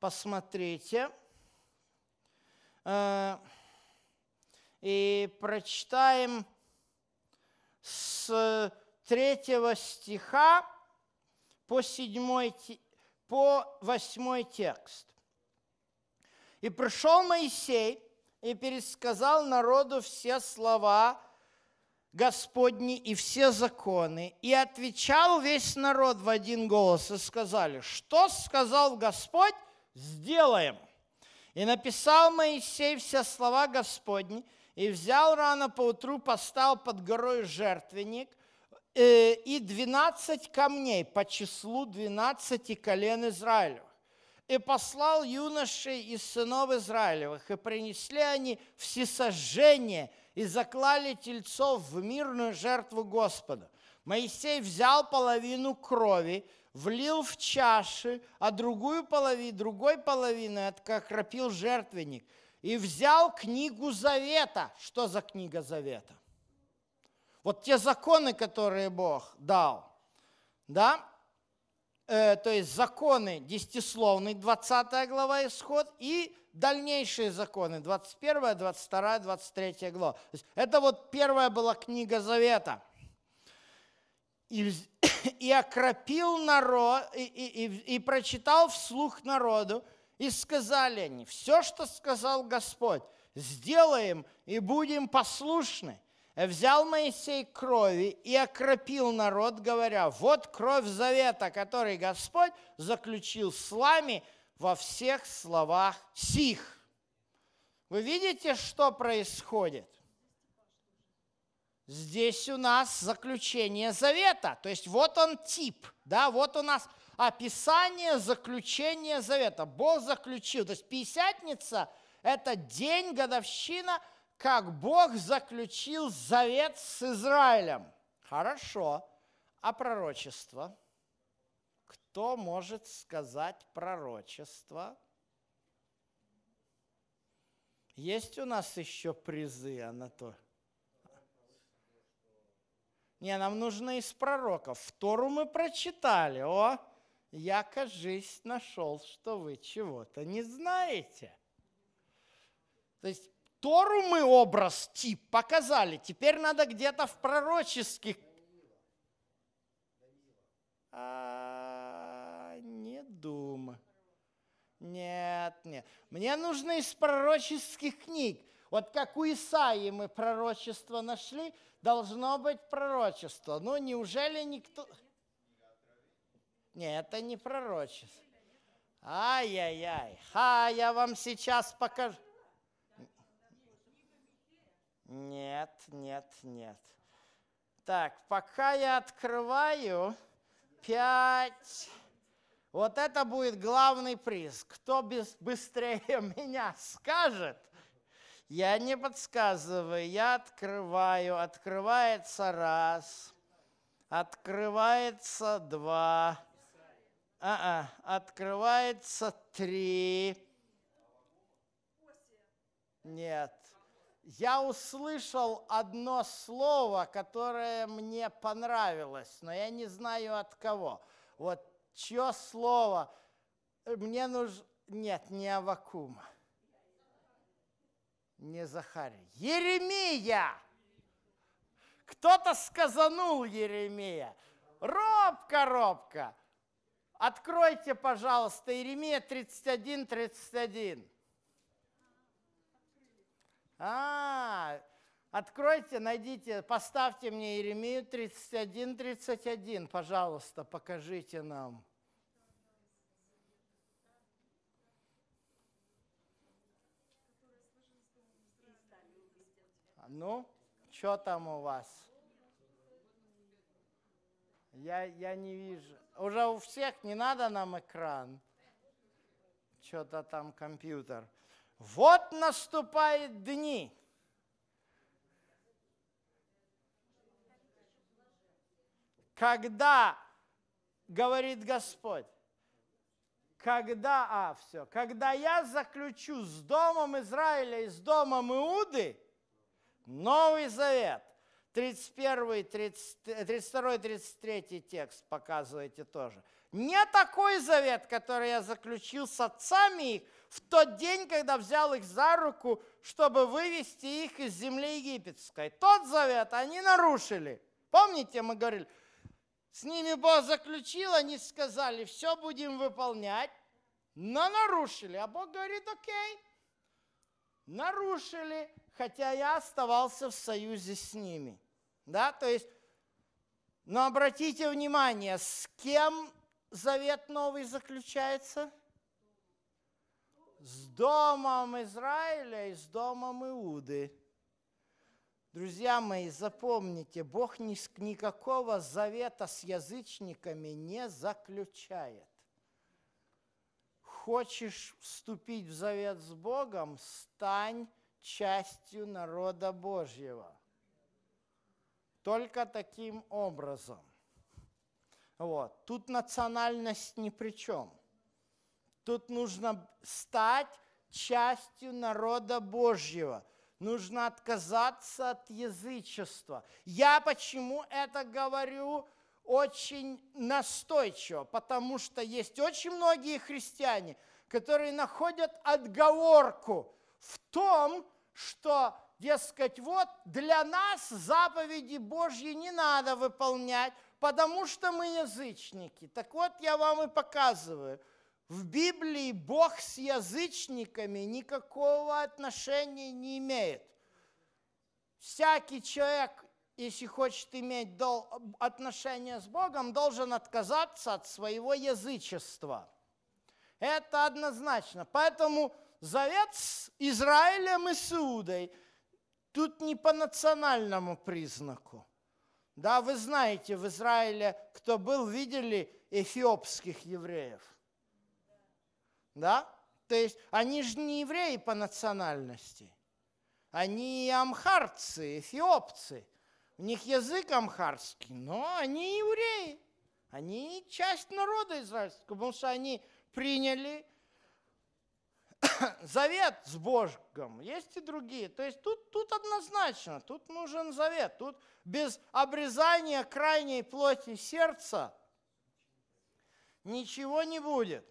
посмотрите, э, и прочитаем с 3 стиха по 7 по восьмой текст. «И пришел Моисей и пересказал народу все слова Господни и все законы, и отвечал весь народ в один голос, и сказали, что сказал Господь, сделаем». И написал Моисей все слова Господни, и взял рано поутру, поставил под горой жертвенник – Э, и 12 камней по числу 12 колен Израилевых. И послал юношей из сынов Израилевых, и принесли они всесожжение, и заклали тельцов в мирную жертву Господа. Моисей взял половину крови, влил в чаши, а другую половину, другой половины окропил жертвенник. И взял книгу Завета. Что за книга Завета? Вот те законы, которые Бог дал, да, э, то есть законы десятисловный, 20 глава Исход, и дальнейшие законы, 21, 22, 23 глава. Это вот первая была книга Завета. И, (coughs) и окропил народ, и, и, и, и прочитал вслух народу, и сказали они, все, что сказал Господь, сделаем и будем послушны – взял Моисей крови и окропил народ, говоря, вот кровь завета, который Господь заключил с вами во всех словах сих. Вы видите, что происходит? Здесь у нас заключение завета, то есть вот он тип, да, вот у нас описание заключения завета. Бог заключил, то есть Пятидесятница – это день, годовщина – как Бог заключил завет с Израилем. Хорошо. А пророчество? Кто может сказать пророчество? Есть у нас еще призы, Анатолий? Не, нам нужно из пророков. Втору мы прочитали. О, я, кажись, нашел, что вы чего-то не знаете. То есть Тору мы образ, тип показали. Теперь надо где-то в пророческих... А, не думаю. Нет, нет. Мне нужно из пророческих книг. Вот как у Исаи мы пророчество нашли, должно быть пророчество. Ну, неужели никто... Нет, это не пророчество. Ай-яй-яй. Ха, я вам сейчас покажу. Нет, нет, нет. Так, пока я открываю, пять, Вот это будет главный приз. Кто без, быстрее (laughs) меня скажет, я не подсказываю, я открываю. Открывается раз, открывается два, а -а, открывается три. Нет я услышал одно слово, которое мне понравилось, но я не знаю от кого. Вот чье слово? Мне нужно... Нет, не Авакума. Не Захарий. Еремия! Кто-то сказанул Еремия. Робка, Робка, Откройте, пожалуйста, Еремия 31, 31. А, откройте, найдите, поставьте мне Еремию 31, 31, пожалуйста, покажите нам. А ну, что там у вас? Я, я не вижу. Уже у всех не надо нам экран. Что-то там компьютер. Вот наступают дни. Когда, говорит Господь, когда, а, все, когда я заключу с домом Израиля и с домом Иуды Новый Завет, 31, 30, 32, 33 текст показываете тоже. Не такой завет, который я заключил с отцами их, в тот день, когда взял их за руку, чтобы вывести их из земли египетской. Тот завет они нарушили. Помните, мы говорили, с ними Бог заключил, они сказали, все будем выполнять, но нарушили. А Бог говорит, окей, нарушили, хотя я оставался в союзе с ними. Да, то есть, но обратите внимание, с кем завет новый заключается – с домом Израиля и с домом Иуды. Друзья мои, запомните, Бог никакого завета с язычниками не заключает. Хочешь вступить в завет с Богом, стань частью народа Божьего. Только таким образом. Вот. Тут национальность ни при чем – Тут нужно стать частью народа Божьего. Нужно отказаться от язычества. Я почему это говорю очень настойчиво? Потому что есть очень многие христиане, которые находят отговорку в том, что, дескать, вот для нас заповеди Божьи не надо выполнять, потому что мы язычники. Так вот, я вам и показываю – в Библии Бог с язычниками никакого отношения не имеет. Всякий человек, если хочет иметь отношение с Богом, должен отказаться от своего язычества. Это однозначно. Поэтому завет с Израилем и Судой тут не по национальному признаку. Да, вы знаете, в Израиле, кто был, видели эфиопских евреев. Да? То есть они же не евреи по национальности. Они амхарцы, эфиопцы. У них язык амхарский, но они евреи. Они часть народа израильского, потому что они приняли (coughs) завет с Божьим. Есть и другие. То есть тут, тут однозначно, тут нужен завет. Тут без обрезания крайней плоти сердца ничего не будет.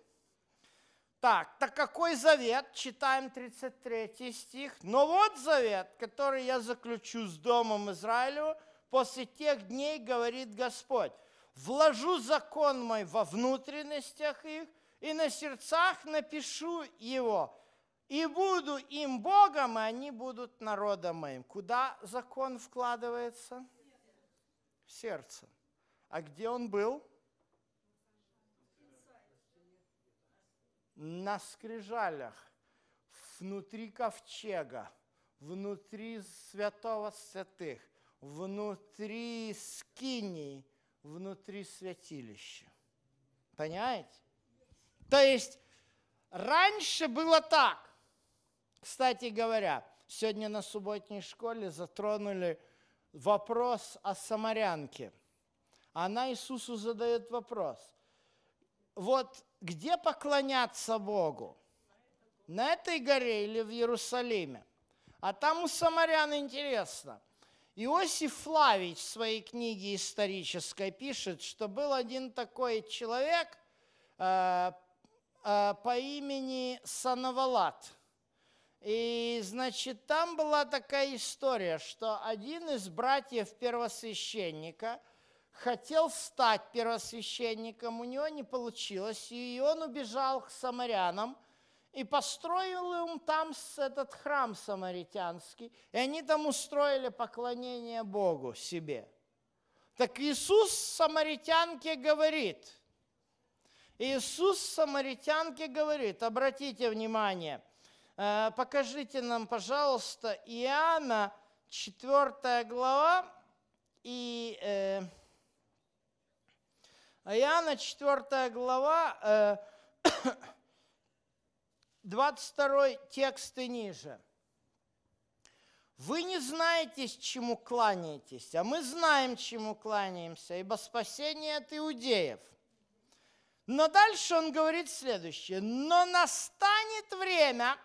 Так, так какой завет? Читаем 33 стих. Но вот завет, который я заключу с Домом Израилю после тех дней, говорит Господь. Вложу закон мой во внутренностях их и на сердцах напишу его. И буду им Богом, и они будут народом моим. Куда закон вкладывается? В сердце. А где он был? на скрижалях, внутри ковчега, внутри святого святых, внутри скинии, внутри святилища. Понимаете? То есть раньше было так. Кстати говоря, сегодня на субботней школе затронули вопрос о самарянке. Она Иисусу задает вопрос. Вот где поклоняться Богу? На этой горе или в Иерусалиме? А там у самарян интересно. Иосиф Флавич в своей книге исторической пишет, что был один такой человек э, э, по имени Санавалат. И, значит, там была такая история, что один из братьев первосвященника – хотел стать первосвященником, у него не получилось, и он убежал к самарянам и построил им там этот храм самаритянский, и они там устроили поклонение Богу себе. Так Иисус самаритянке говорит, Иисус самаритянке говорит, обратите внимание, э, покажите нам, пожалуйста, Иоанна, 4 глава и... Э, а Иоанна 4 глава, 22 э, (coughs) текст и ниже. Вы не знаете, чему кланяетесь, а мы знаем, чему кланяемся, ибо спасение от иудеев. Но дальше он говорит следующее. Но настанет время,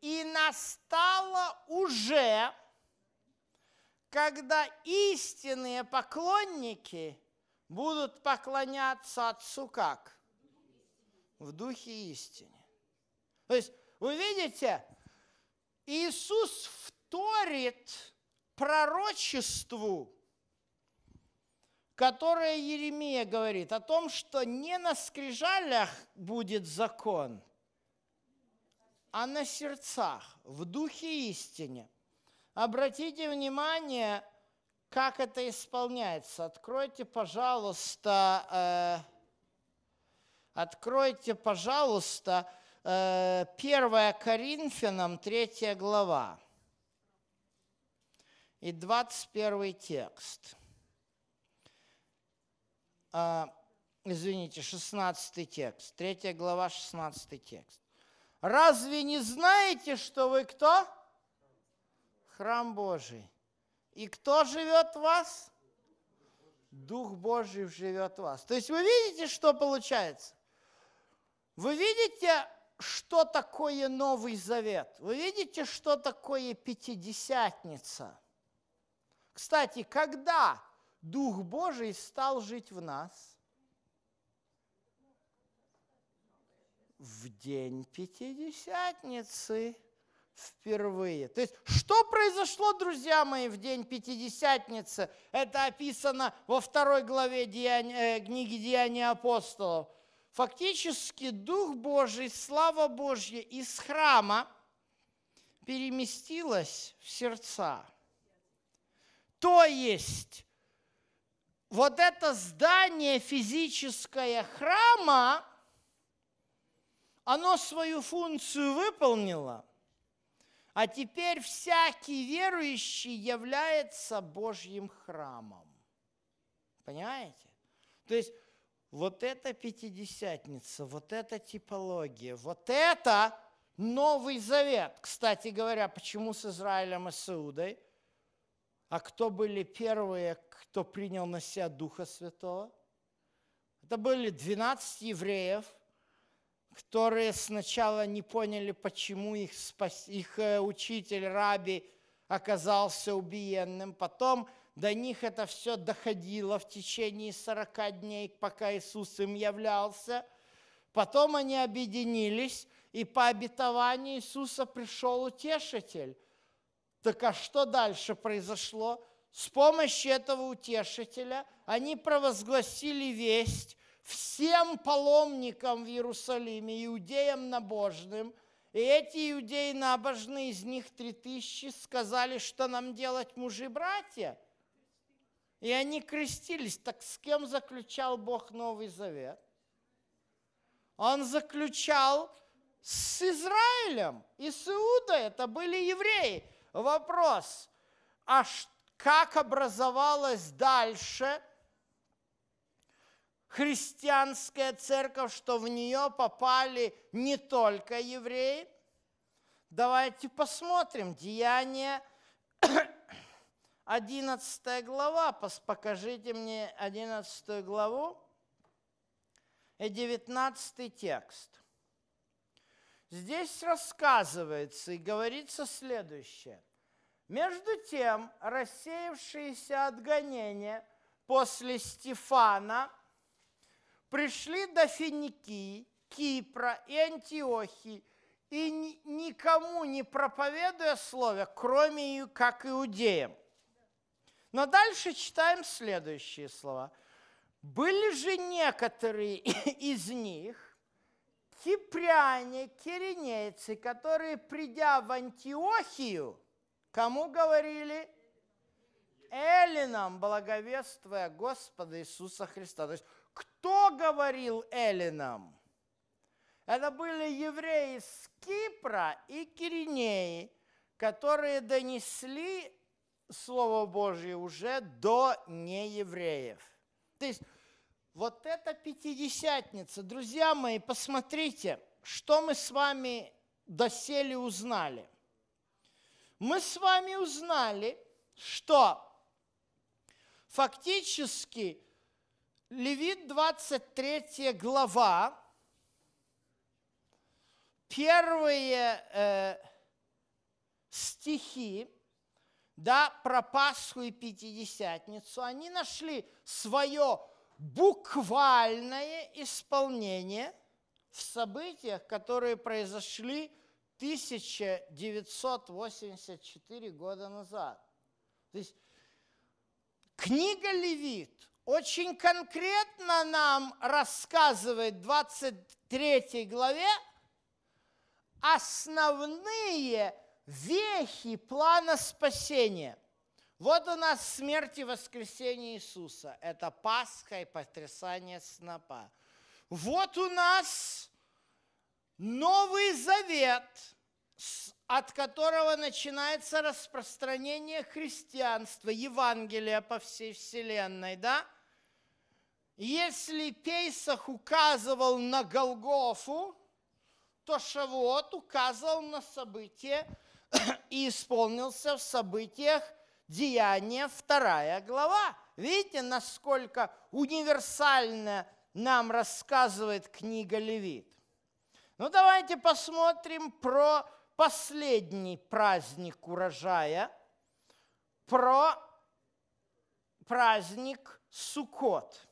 и настало уже, когда истинные поклонники – будут поклоняться Отцу как? В Духе истине. То есть, вы видите, Иисус вторит пророчеству, которое Еремия говорит о том, что не на скрижалях будет закон, а на сердцах, в духе истине. Обратите внимание, как это исполняется. Откройте, пожалуйста, э, откройте, пожалуйста, э, 1 Коринфянам 3 глава и 21 текст. Э, извините, 16 текст, 3 глава, 16 текст. «Разве не знаете, что вы кто? Храм Божий, и кто живет в вас? Дух Божий живет в вас. То есть вы видите, что получается? Вы видите, что такое Новый Завет? Вы видите, что такое Пятидесятница? Кстати, когда Дух Божий стал жить в нас? В день Пятидесятницы – впервые. То есть, что произошло, друзья мои, в день Пятидесятницы? Это описано во второй главе Деяния, э, книги «Деяния апостолов». Фактически Дух Божий, слава Божья из храма переместилась в сердца. То есть, вот это здание физическое храма, оно свою функцию выполнило – а теперь всякий верующий является Божьим храмом. Понимаете? То есть вот эта пятидесятница, вот эта типология, вот это Новый Завет. Кстати говоря, почему с Израилем и Саудой? А кто были первые, кто принял на себя Духа Святого? Это были 12 евреев – которые сначала не поняли, почему их, спас... их э, учитель Раби оказался убиенным. Потом до них это все доходило в течение 40 дней, пока Иисус им являлся. Потом они объединились, и по обетованию Иисуса пришел утешитель. Так а что дальше произошло? С помощью этого утешителя они провозгласили весть всем паломникам в Иерусалиме, иудеям набожным. И эти иудеи набожные, из них три тысячи, сказали, что нам делать мужи-братья. И они крестились. Так с кем заключал Бог Новый Завет? Он заключал с Израилем и с Иудой. Это были евреи. Вопрос, а как образовалось дальше – христианская церковь, что в нее попали не только евреи. Давайте посмотрим. Деяние 11 (coughs) глава. Покажите мне 11 главу и 19 текст. Здесь рассказывается и говорится следующее. Между тем, рассеявшиеся от гонения после Стефана – пришли до Финикии, Кипра и Антиохии, и никому не проповедуя слове, кроме как иудеям. Но дальше читаем следующие слова. Были же некоторые (coughs) из них, кипряне, киринейцы, которые, придя в Антиохию, кому говорили? Эллинам, благовествуя Господа Иисуса Христа. То есть кто говорил эллинам? Это были евреи с Кипра и Киринеи, которые донесли Слово Божье уже до неевреев. То есть вот эта Пятидесятница, друзья мои, посмотрите, что мы с вами досели, узнали. Мы с вами узнали, что фактически – Левит 23 глава, первые э, стихи, да, про Пасху и Пятидесятницу, они нашли свое буквальное исполнение в событиях, которые произошли 1984 года назад. То есть книга Левит – очень конкретно нам рассказывает в 23 главе основные вехи плана спасения. Вот у нас смерть и воскресение Иисуса. Это Пасха и потрясание снопа. Вот у нас Новый Завет, от которого начинается распространение христианства, Евангелия по всей вселенной, да? Если Пейсах указывал на Голгофу, то Шавуот указывал на событие и исполнился в событиях Деяния вторая глава. Видите, насколько универсально нам рассказывает книга Левит. Ну давайте посмотрим про последний праздник урожая, про праздник Суккот –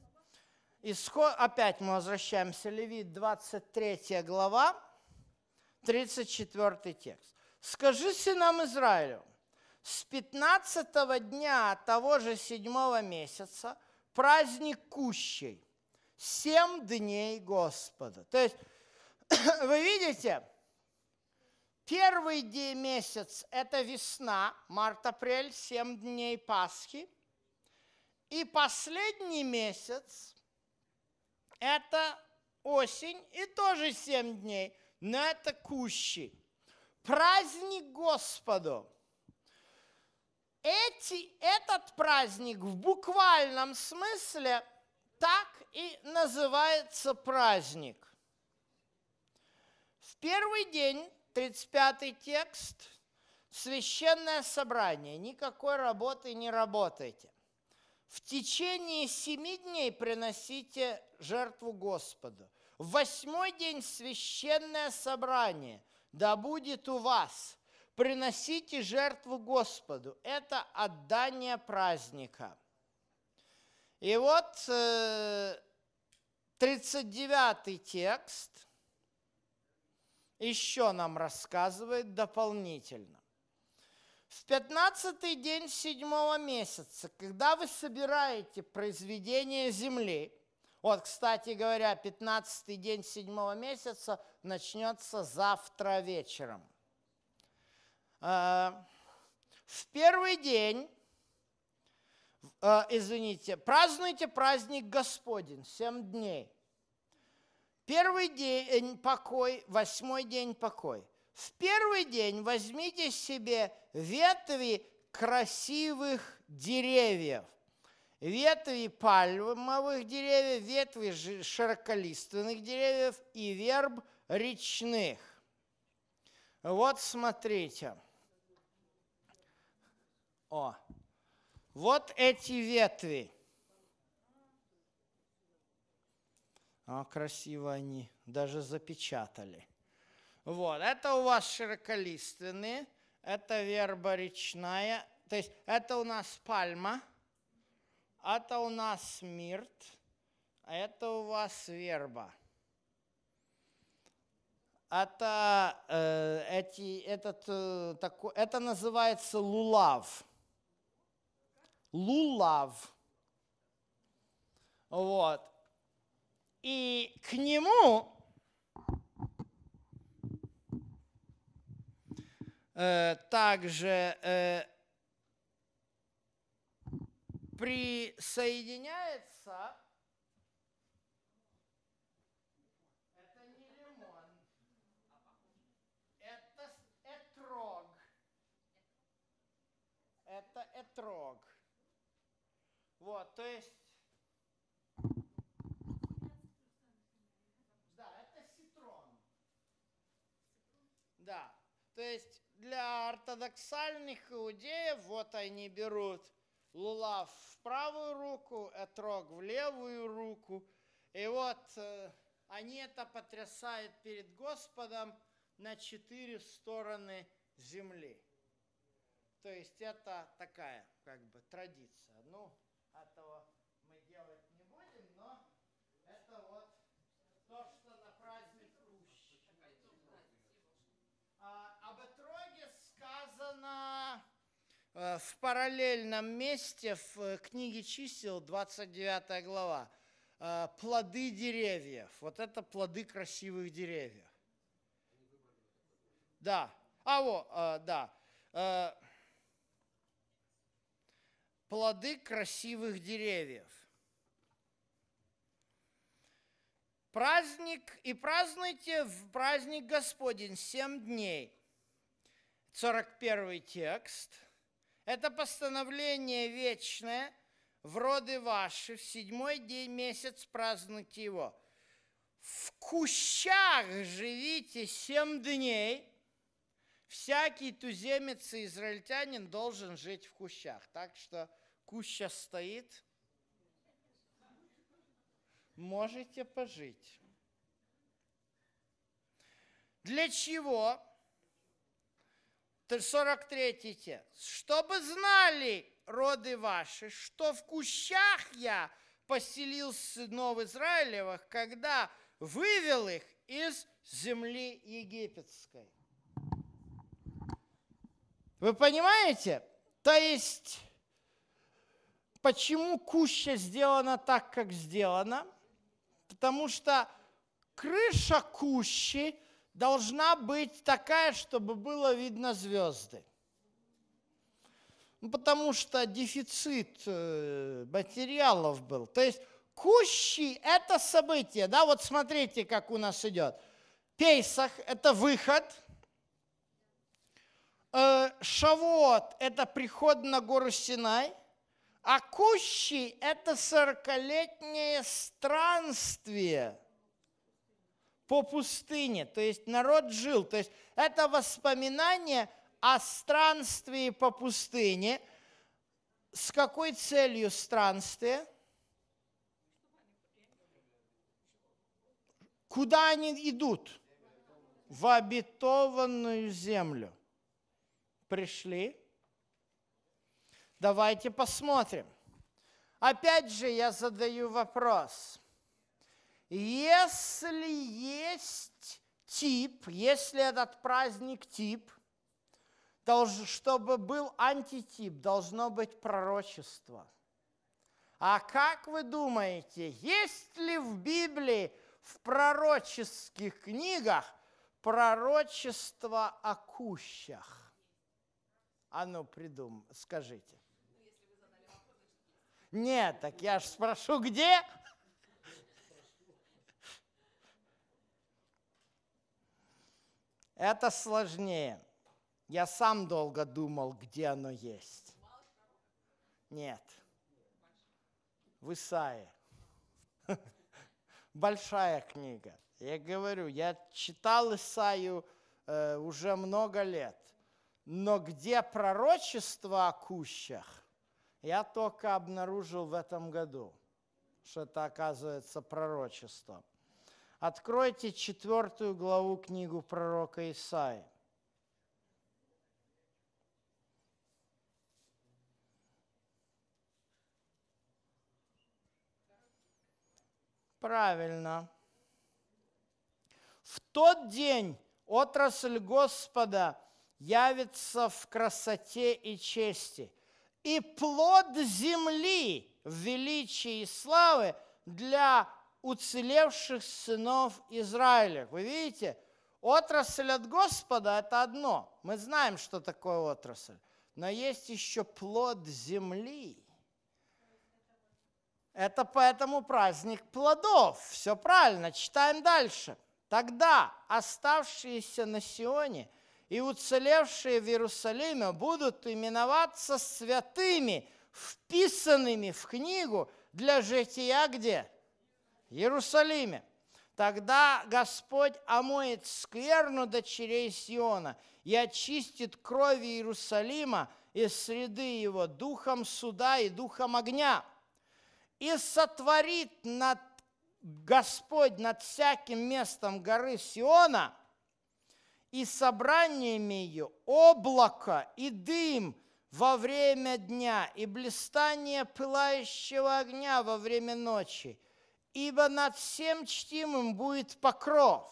Исход, опять мы возвращаемся, Левит, 23 глава, 34 текст. «Скажи сынам Израилю, с 15 дня того же седьмого месяца праздник кущей, семь дней Господа». То есть, (coughs) вы видите, первый день месяц – это весна, март-апрель, семь дней Пасхи. И последний месяц – это осень и тоже семь дней, но это кущи. Праздник Господу. Эти, этот праздник в буквальном смысле так и называется праздник. В первый день, 35 текст, священное собрание. Никакой работы не работайте. В течение семи дней приносите жертву Господу. В восьмой день священное собрание, да будет у вас. Приносите жертву Господу. Это отдание праздника. И вот 39 э, текст еще нам рассказывает дополнительно в пятнадцатый день седьмого месяца, когда вы собираете произведение земли, вот, кстати говоря, пятнадцатый день седьмого месяца начнется завтра вечером. Э, в первый день, э, извините, празднуйте праздник Господень, семь дней. Первый день э, покой, восьмой день покой. В первый день возьмите себе ветви красивых деревьев, ветви пальмовых деревьев, ветви широколиственных деревьев и верб речных. Вот смотрите. О, вот эти ветви. О, красиво они даже запечатали. Вот, это у вас широколиственные, это верба речная, то есть это у нас пальма, это у нас мирт, а это у вас верба. Это, э, эти, этот, э, тако, это называется лулав. Лулав. Вот. И к нему Э, также э, присоединяется это не лимон это этрог это этрог вот то есть да это ситрон да то есть для ортодоксальных иудеев вот они берут лулав в правую руку, этрог в левую руку. И вот э, они это потрясают перед Господом на четыре стороны земли. То есть это такая как бы традиция. Ну, этого а Э, в параллельном месте в э, книге чисел 29 глава э, плоды деревьев. Вот это плоды красивых деревьев. Да. А вот, да. Плоды красивых деревьев. Праздник, и празднуйте в праздник Господень семь дней. 41 текст – это постановление вечное, в роды ваши, в седьмой день месяц празднуйте его. В кущах живите семь дней. Всякий туземец и израильтянин должен жить в кущах. Так что куща стоит, можете пожить. Для чего? 43 текст. «Чтобы знали роды ваши, что в кущах я поселил сынов Израилевых, когда вывел их из земли египетской». Вы понимаете? То есть, почему куща сделана так, как сделана? Потому что крыша кущи должна быть такая, чтобы было видно звезды. Ну, потому что дефицит э, материалов был. То есть кущи – это событие. Да, вот смотрите, как у нас идет. Пейсах – это выход. Э, Шавот – это приход на гору Синай. А кущи – это сорокалетнее странствие – по пустыне. То есть народ жил. То есть это воспоминание о странстве по пустыне. С какой целью странствие? Куда они идут? В обетованную землю. Пришли. Давайте посмотрим. Опять же я задаю вопрос. Если есть тип, если этот праздник тип, чтобы был антитип, должно быть пророчество. А как вы думаете, есть ли в Библии, в пророческих книгах пророчество о кущах? А ну, придум, скажите. Ну, Нет, так я же спрошу, где? Это сложнее. Я сам долго думал, где оно есть. Нет. В Исаии. (laughs) Большая книга. Я говорю, я читал Исаию э, уже много лет. Но где пророчество о кущах, я только обнаружил в этом году, что это оказывается пророчеством. Откройте четвертую главу книгу пророка Исаи. Правильно. В тот день отрасль Господа явится в красоте и чести, и плод земли в величии и славы для уцелевших сынов Израиля. Вы видите, отрасль от Господа – это одно. Мы знаем, что такое отрасль. Но есть еще плод земли. Это поэтому праздник плодов. Все правильно, читаем дальше. Тогда оставшиеся на Сионе и уцелевшие в Иерусалиме будут именоваться святыми, вписанными в книгу для жития где? Иерусалиме. Тогда Господь омоет скверну дочерей Сиона и очистит крови Иерусалима из среды его духом суда и духом огня. И сотворит над Господь над всяким местом горы Сиона и собраниями ее облако и дым во время дня и блистание пылающего огня во время ночи – ибо над всем чтимым будет покров.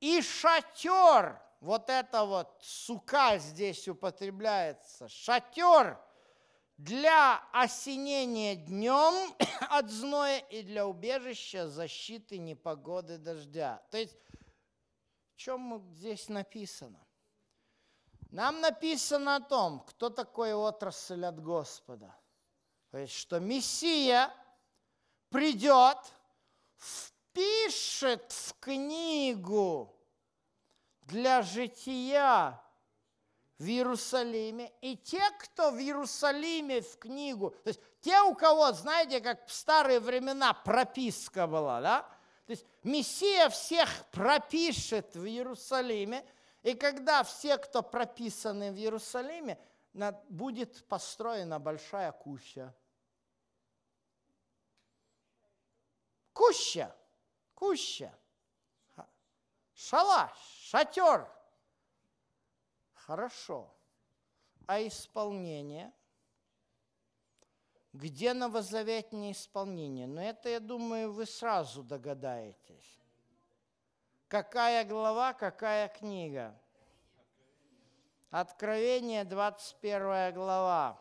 И шатер, вот это вот сука здесь употребляется, шатер для осенения днем (coughs) от зноя и для убежища защиты непогоды дождя. То есть, в чем здесь написано? Нам написано о том, кто такой отрасль от Господа. То есть, что Мессия – придет, впишет в книгу для жития в Иерусалиме, и те, кто в Иерусалиме в книгу, то есть те, у кого, знаете, как в старые времена прописка была, да? То есть Мессия всех пропишет в Иерусалиме, и когда все, кто прописаны в Иерусалиме, будет построена большая куща – Куща, куща, шалаш, шатер. Хорошо. А исполнение? Где новозаветнее исполнение? Но ну, это, я думаю, вы сразу догадаетесь. Какая глава, какая книга? Откровение, 21 глава.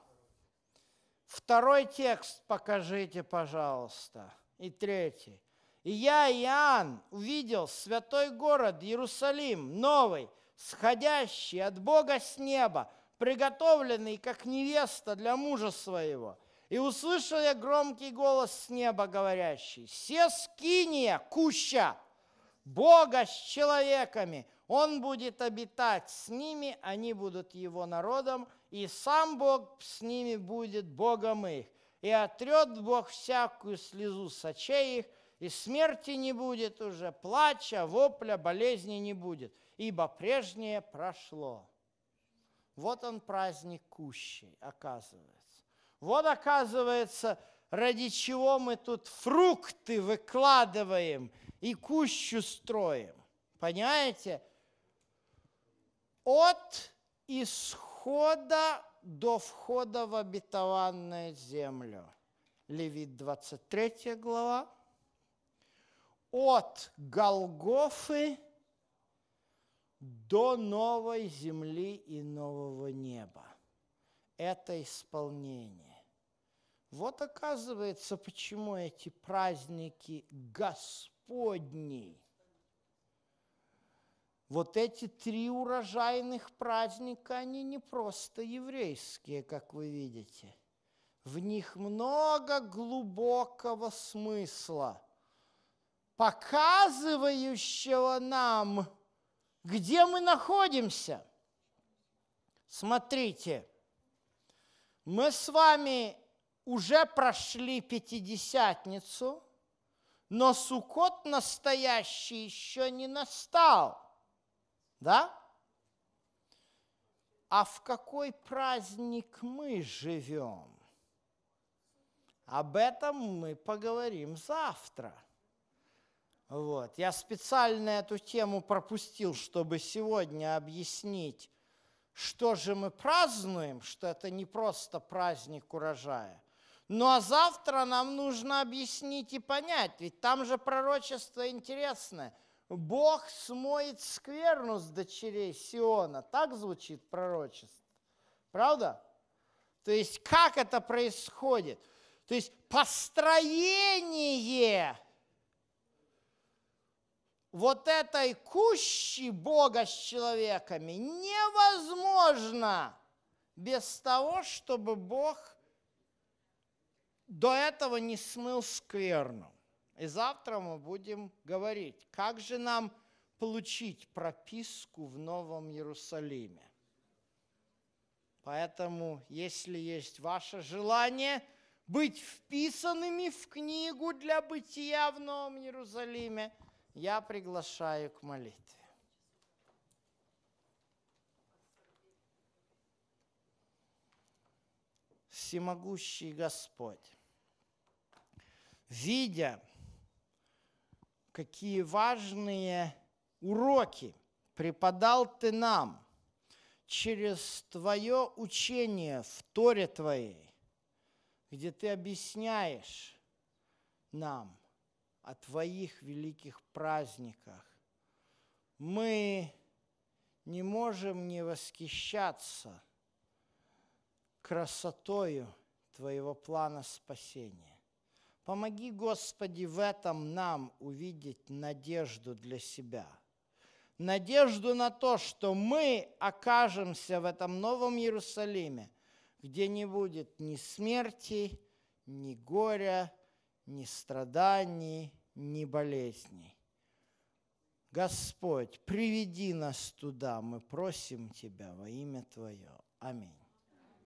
Второй текст покажите, пожалуйста и третий. И я, Иоанн, увидел святой город Иерусалим, новый, сходящий от Бога с неба, приготовленный, как невеста для мужа своего. И услышал я громкий голос с неба, говорящий, «Се скиния, куща, Бога с человеками, он будет обитать с ними, они будут его народом, и сам Бог с ними будет Богом их и отрет Бог всякую слезу с очей их, и смерти не будет уже, плача, вопля, болезни не будет, ибо прежнее прошло. Вот он праздник кущей, оказывается. Вот, оказывается, ради чего мы тут фрукты выкладываем и кущу строим. Понимаете? От исхода до входа в обетованную землю. Левит 23 глава. От Голгофы до новой земли и нового неба. Это исполнение. Вот оказывается, почему эти праздники Господни – вот эти три урожайных праздника, они не просто еврейские, как вы видите. В них много глубокого смысла, показывающего нам, где мы находимся. Смотрите, мы с вами уже прошли Пятидесятницу, но Сукот настоящий еще не настал – да? А в какой праздник мы живем? Об этом мы поговорим завтра. Вот. Я специально эту тему пропустил, чтобы сегодня объяснить, что же мы празднуем, что это не просто праздник урожая. Ну а завтра нам нужно объяснить и понять, ведь там же пророчество интересное – Бог смоет скверну с дочерей Сиона. Так звучит пророчество. Правда? То есть как это происходит? То есть построение вот этой кущи Бога с человеками невозможно без того, чтобы Бог до этого не смыл скверну. И завтра мы будем говорить, как же нам получить прописку в Новом Иерусалиме. Поэтому, если есть ваше желание быть вписанными в книгу для бытия в Новом Иерусалиме, я приглашаю к молитве. Всемогущий Господь, видя какие важные уроки преподал ты нам через твое учение в Торе твоей, где ты объясняешь нам о твоих великих праздниках. Мы не можем не восхищаться красотою твоего плана спасения. Помоги, Господи, в этом нам увидеть надежду для себя. Надежду на то, что мы окажемся в этом новом Иерусалиме, где не будет ни смерти, ни горя, ни страданий, ни болезней. Господь, приведи нас туда, мы просим Тебя во имя Твое. Аминь.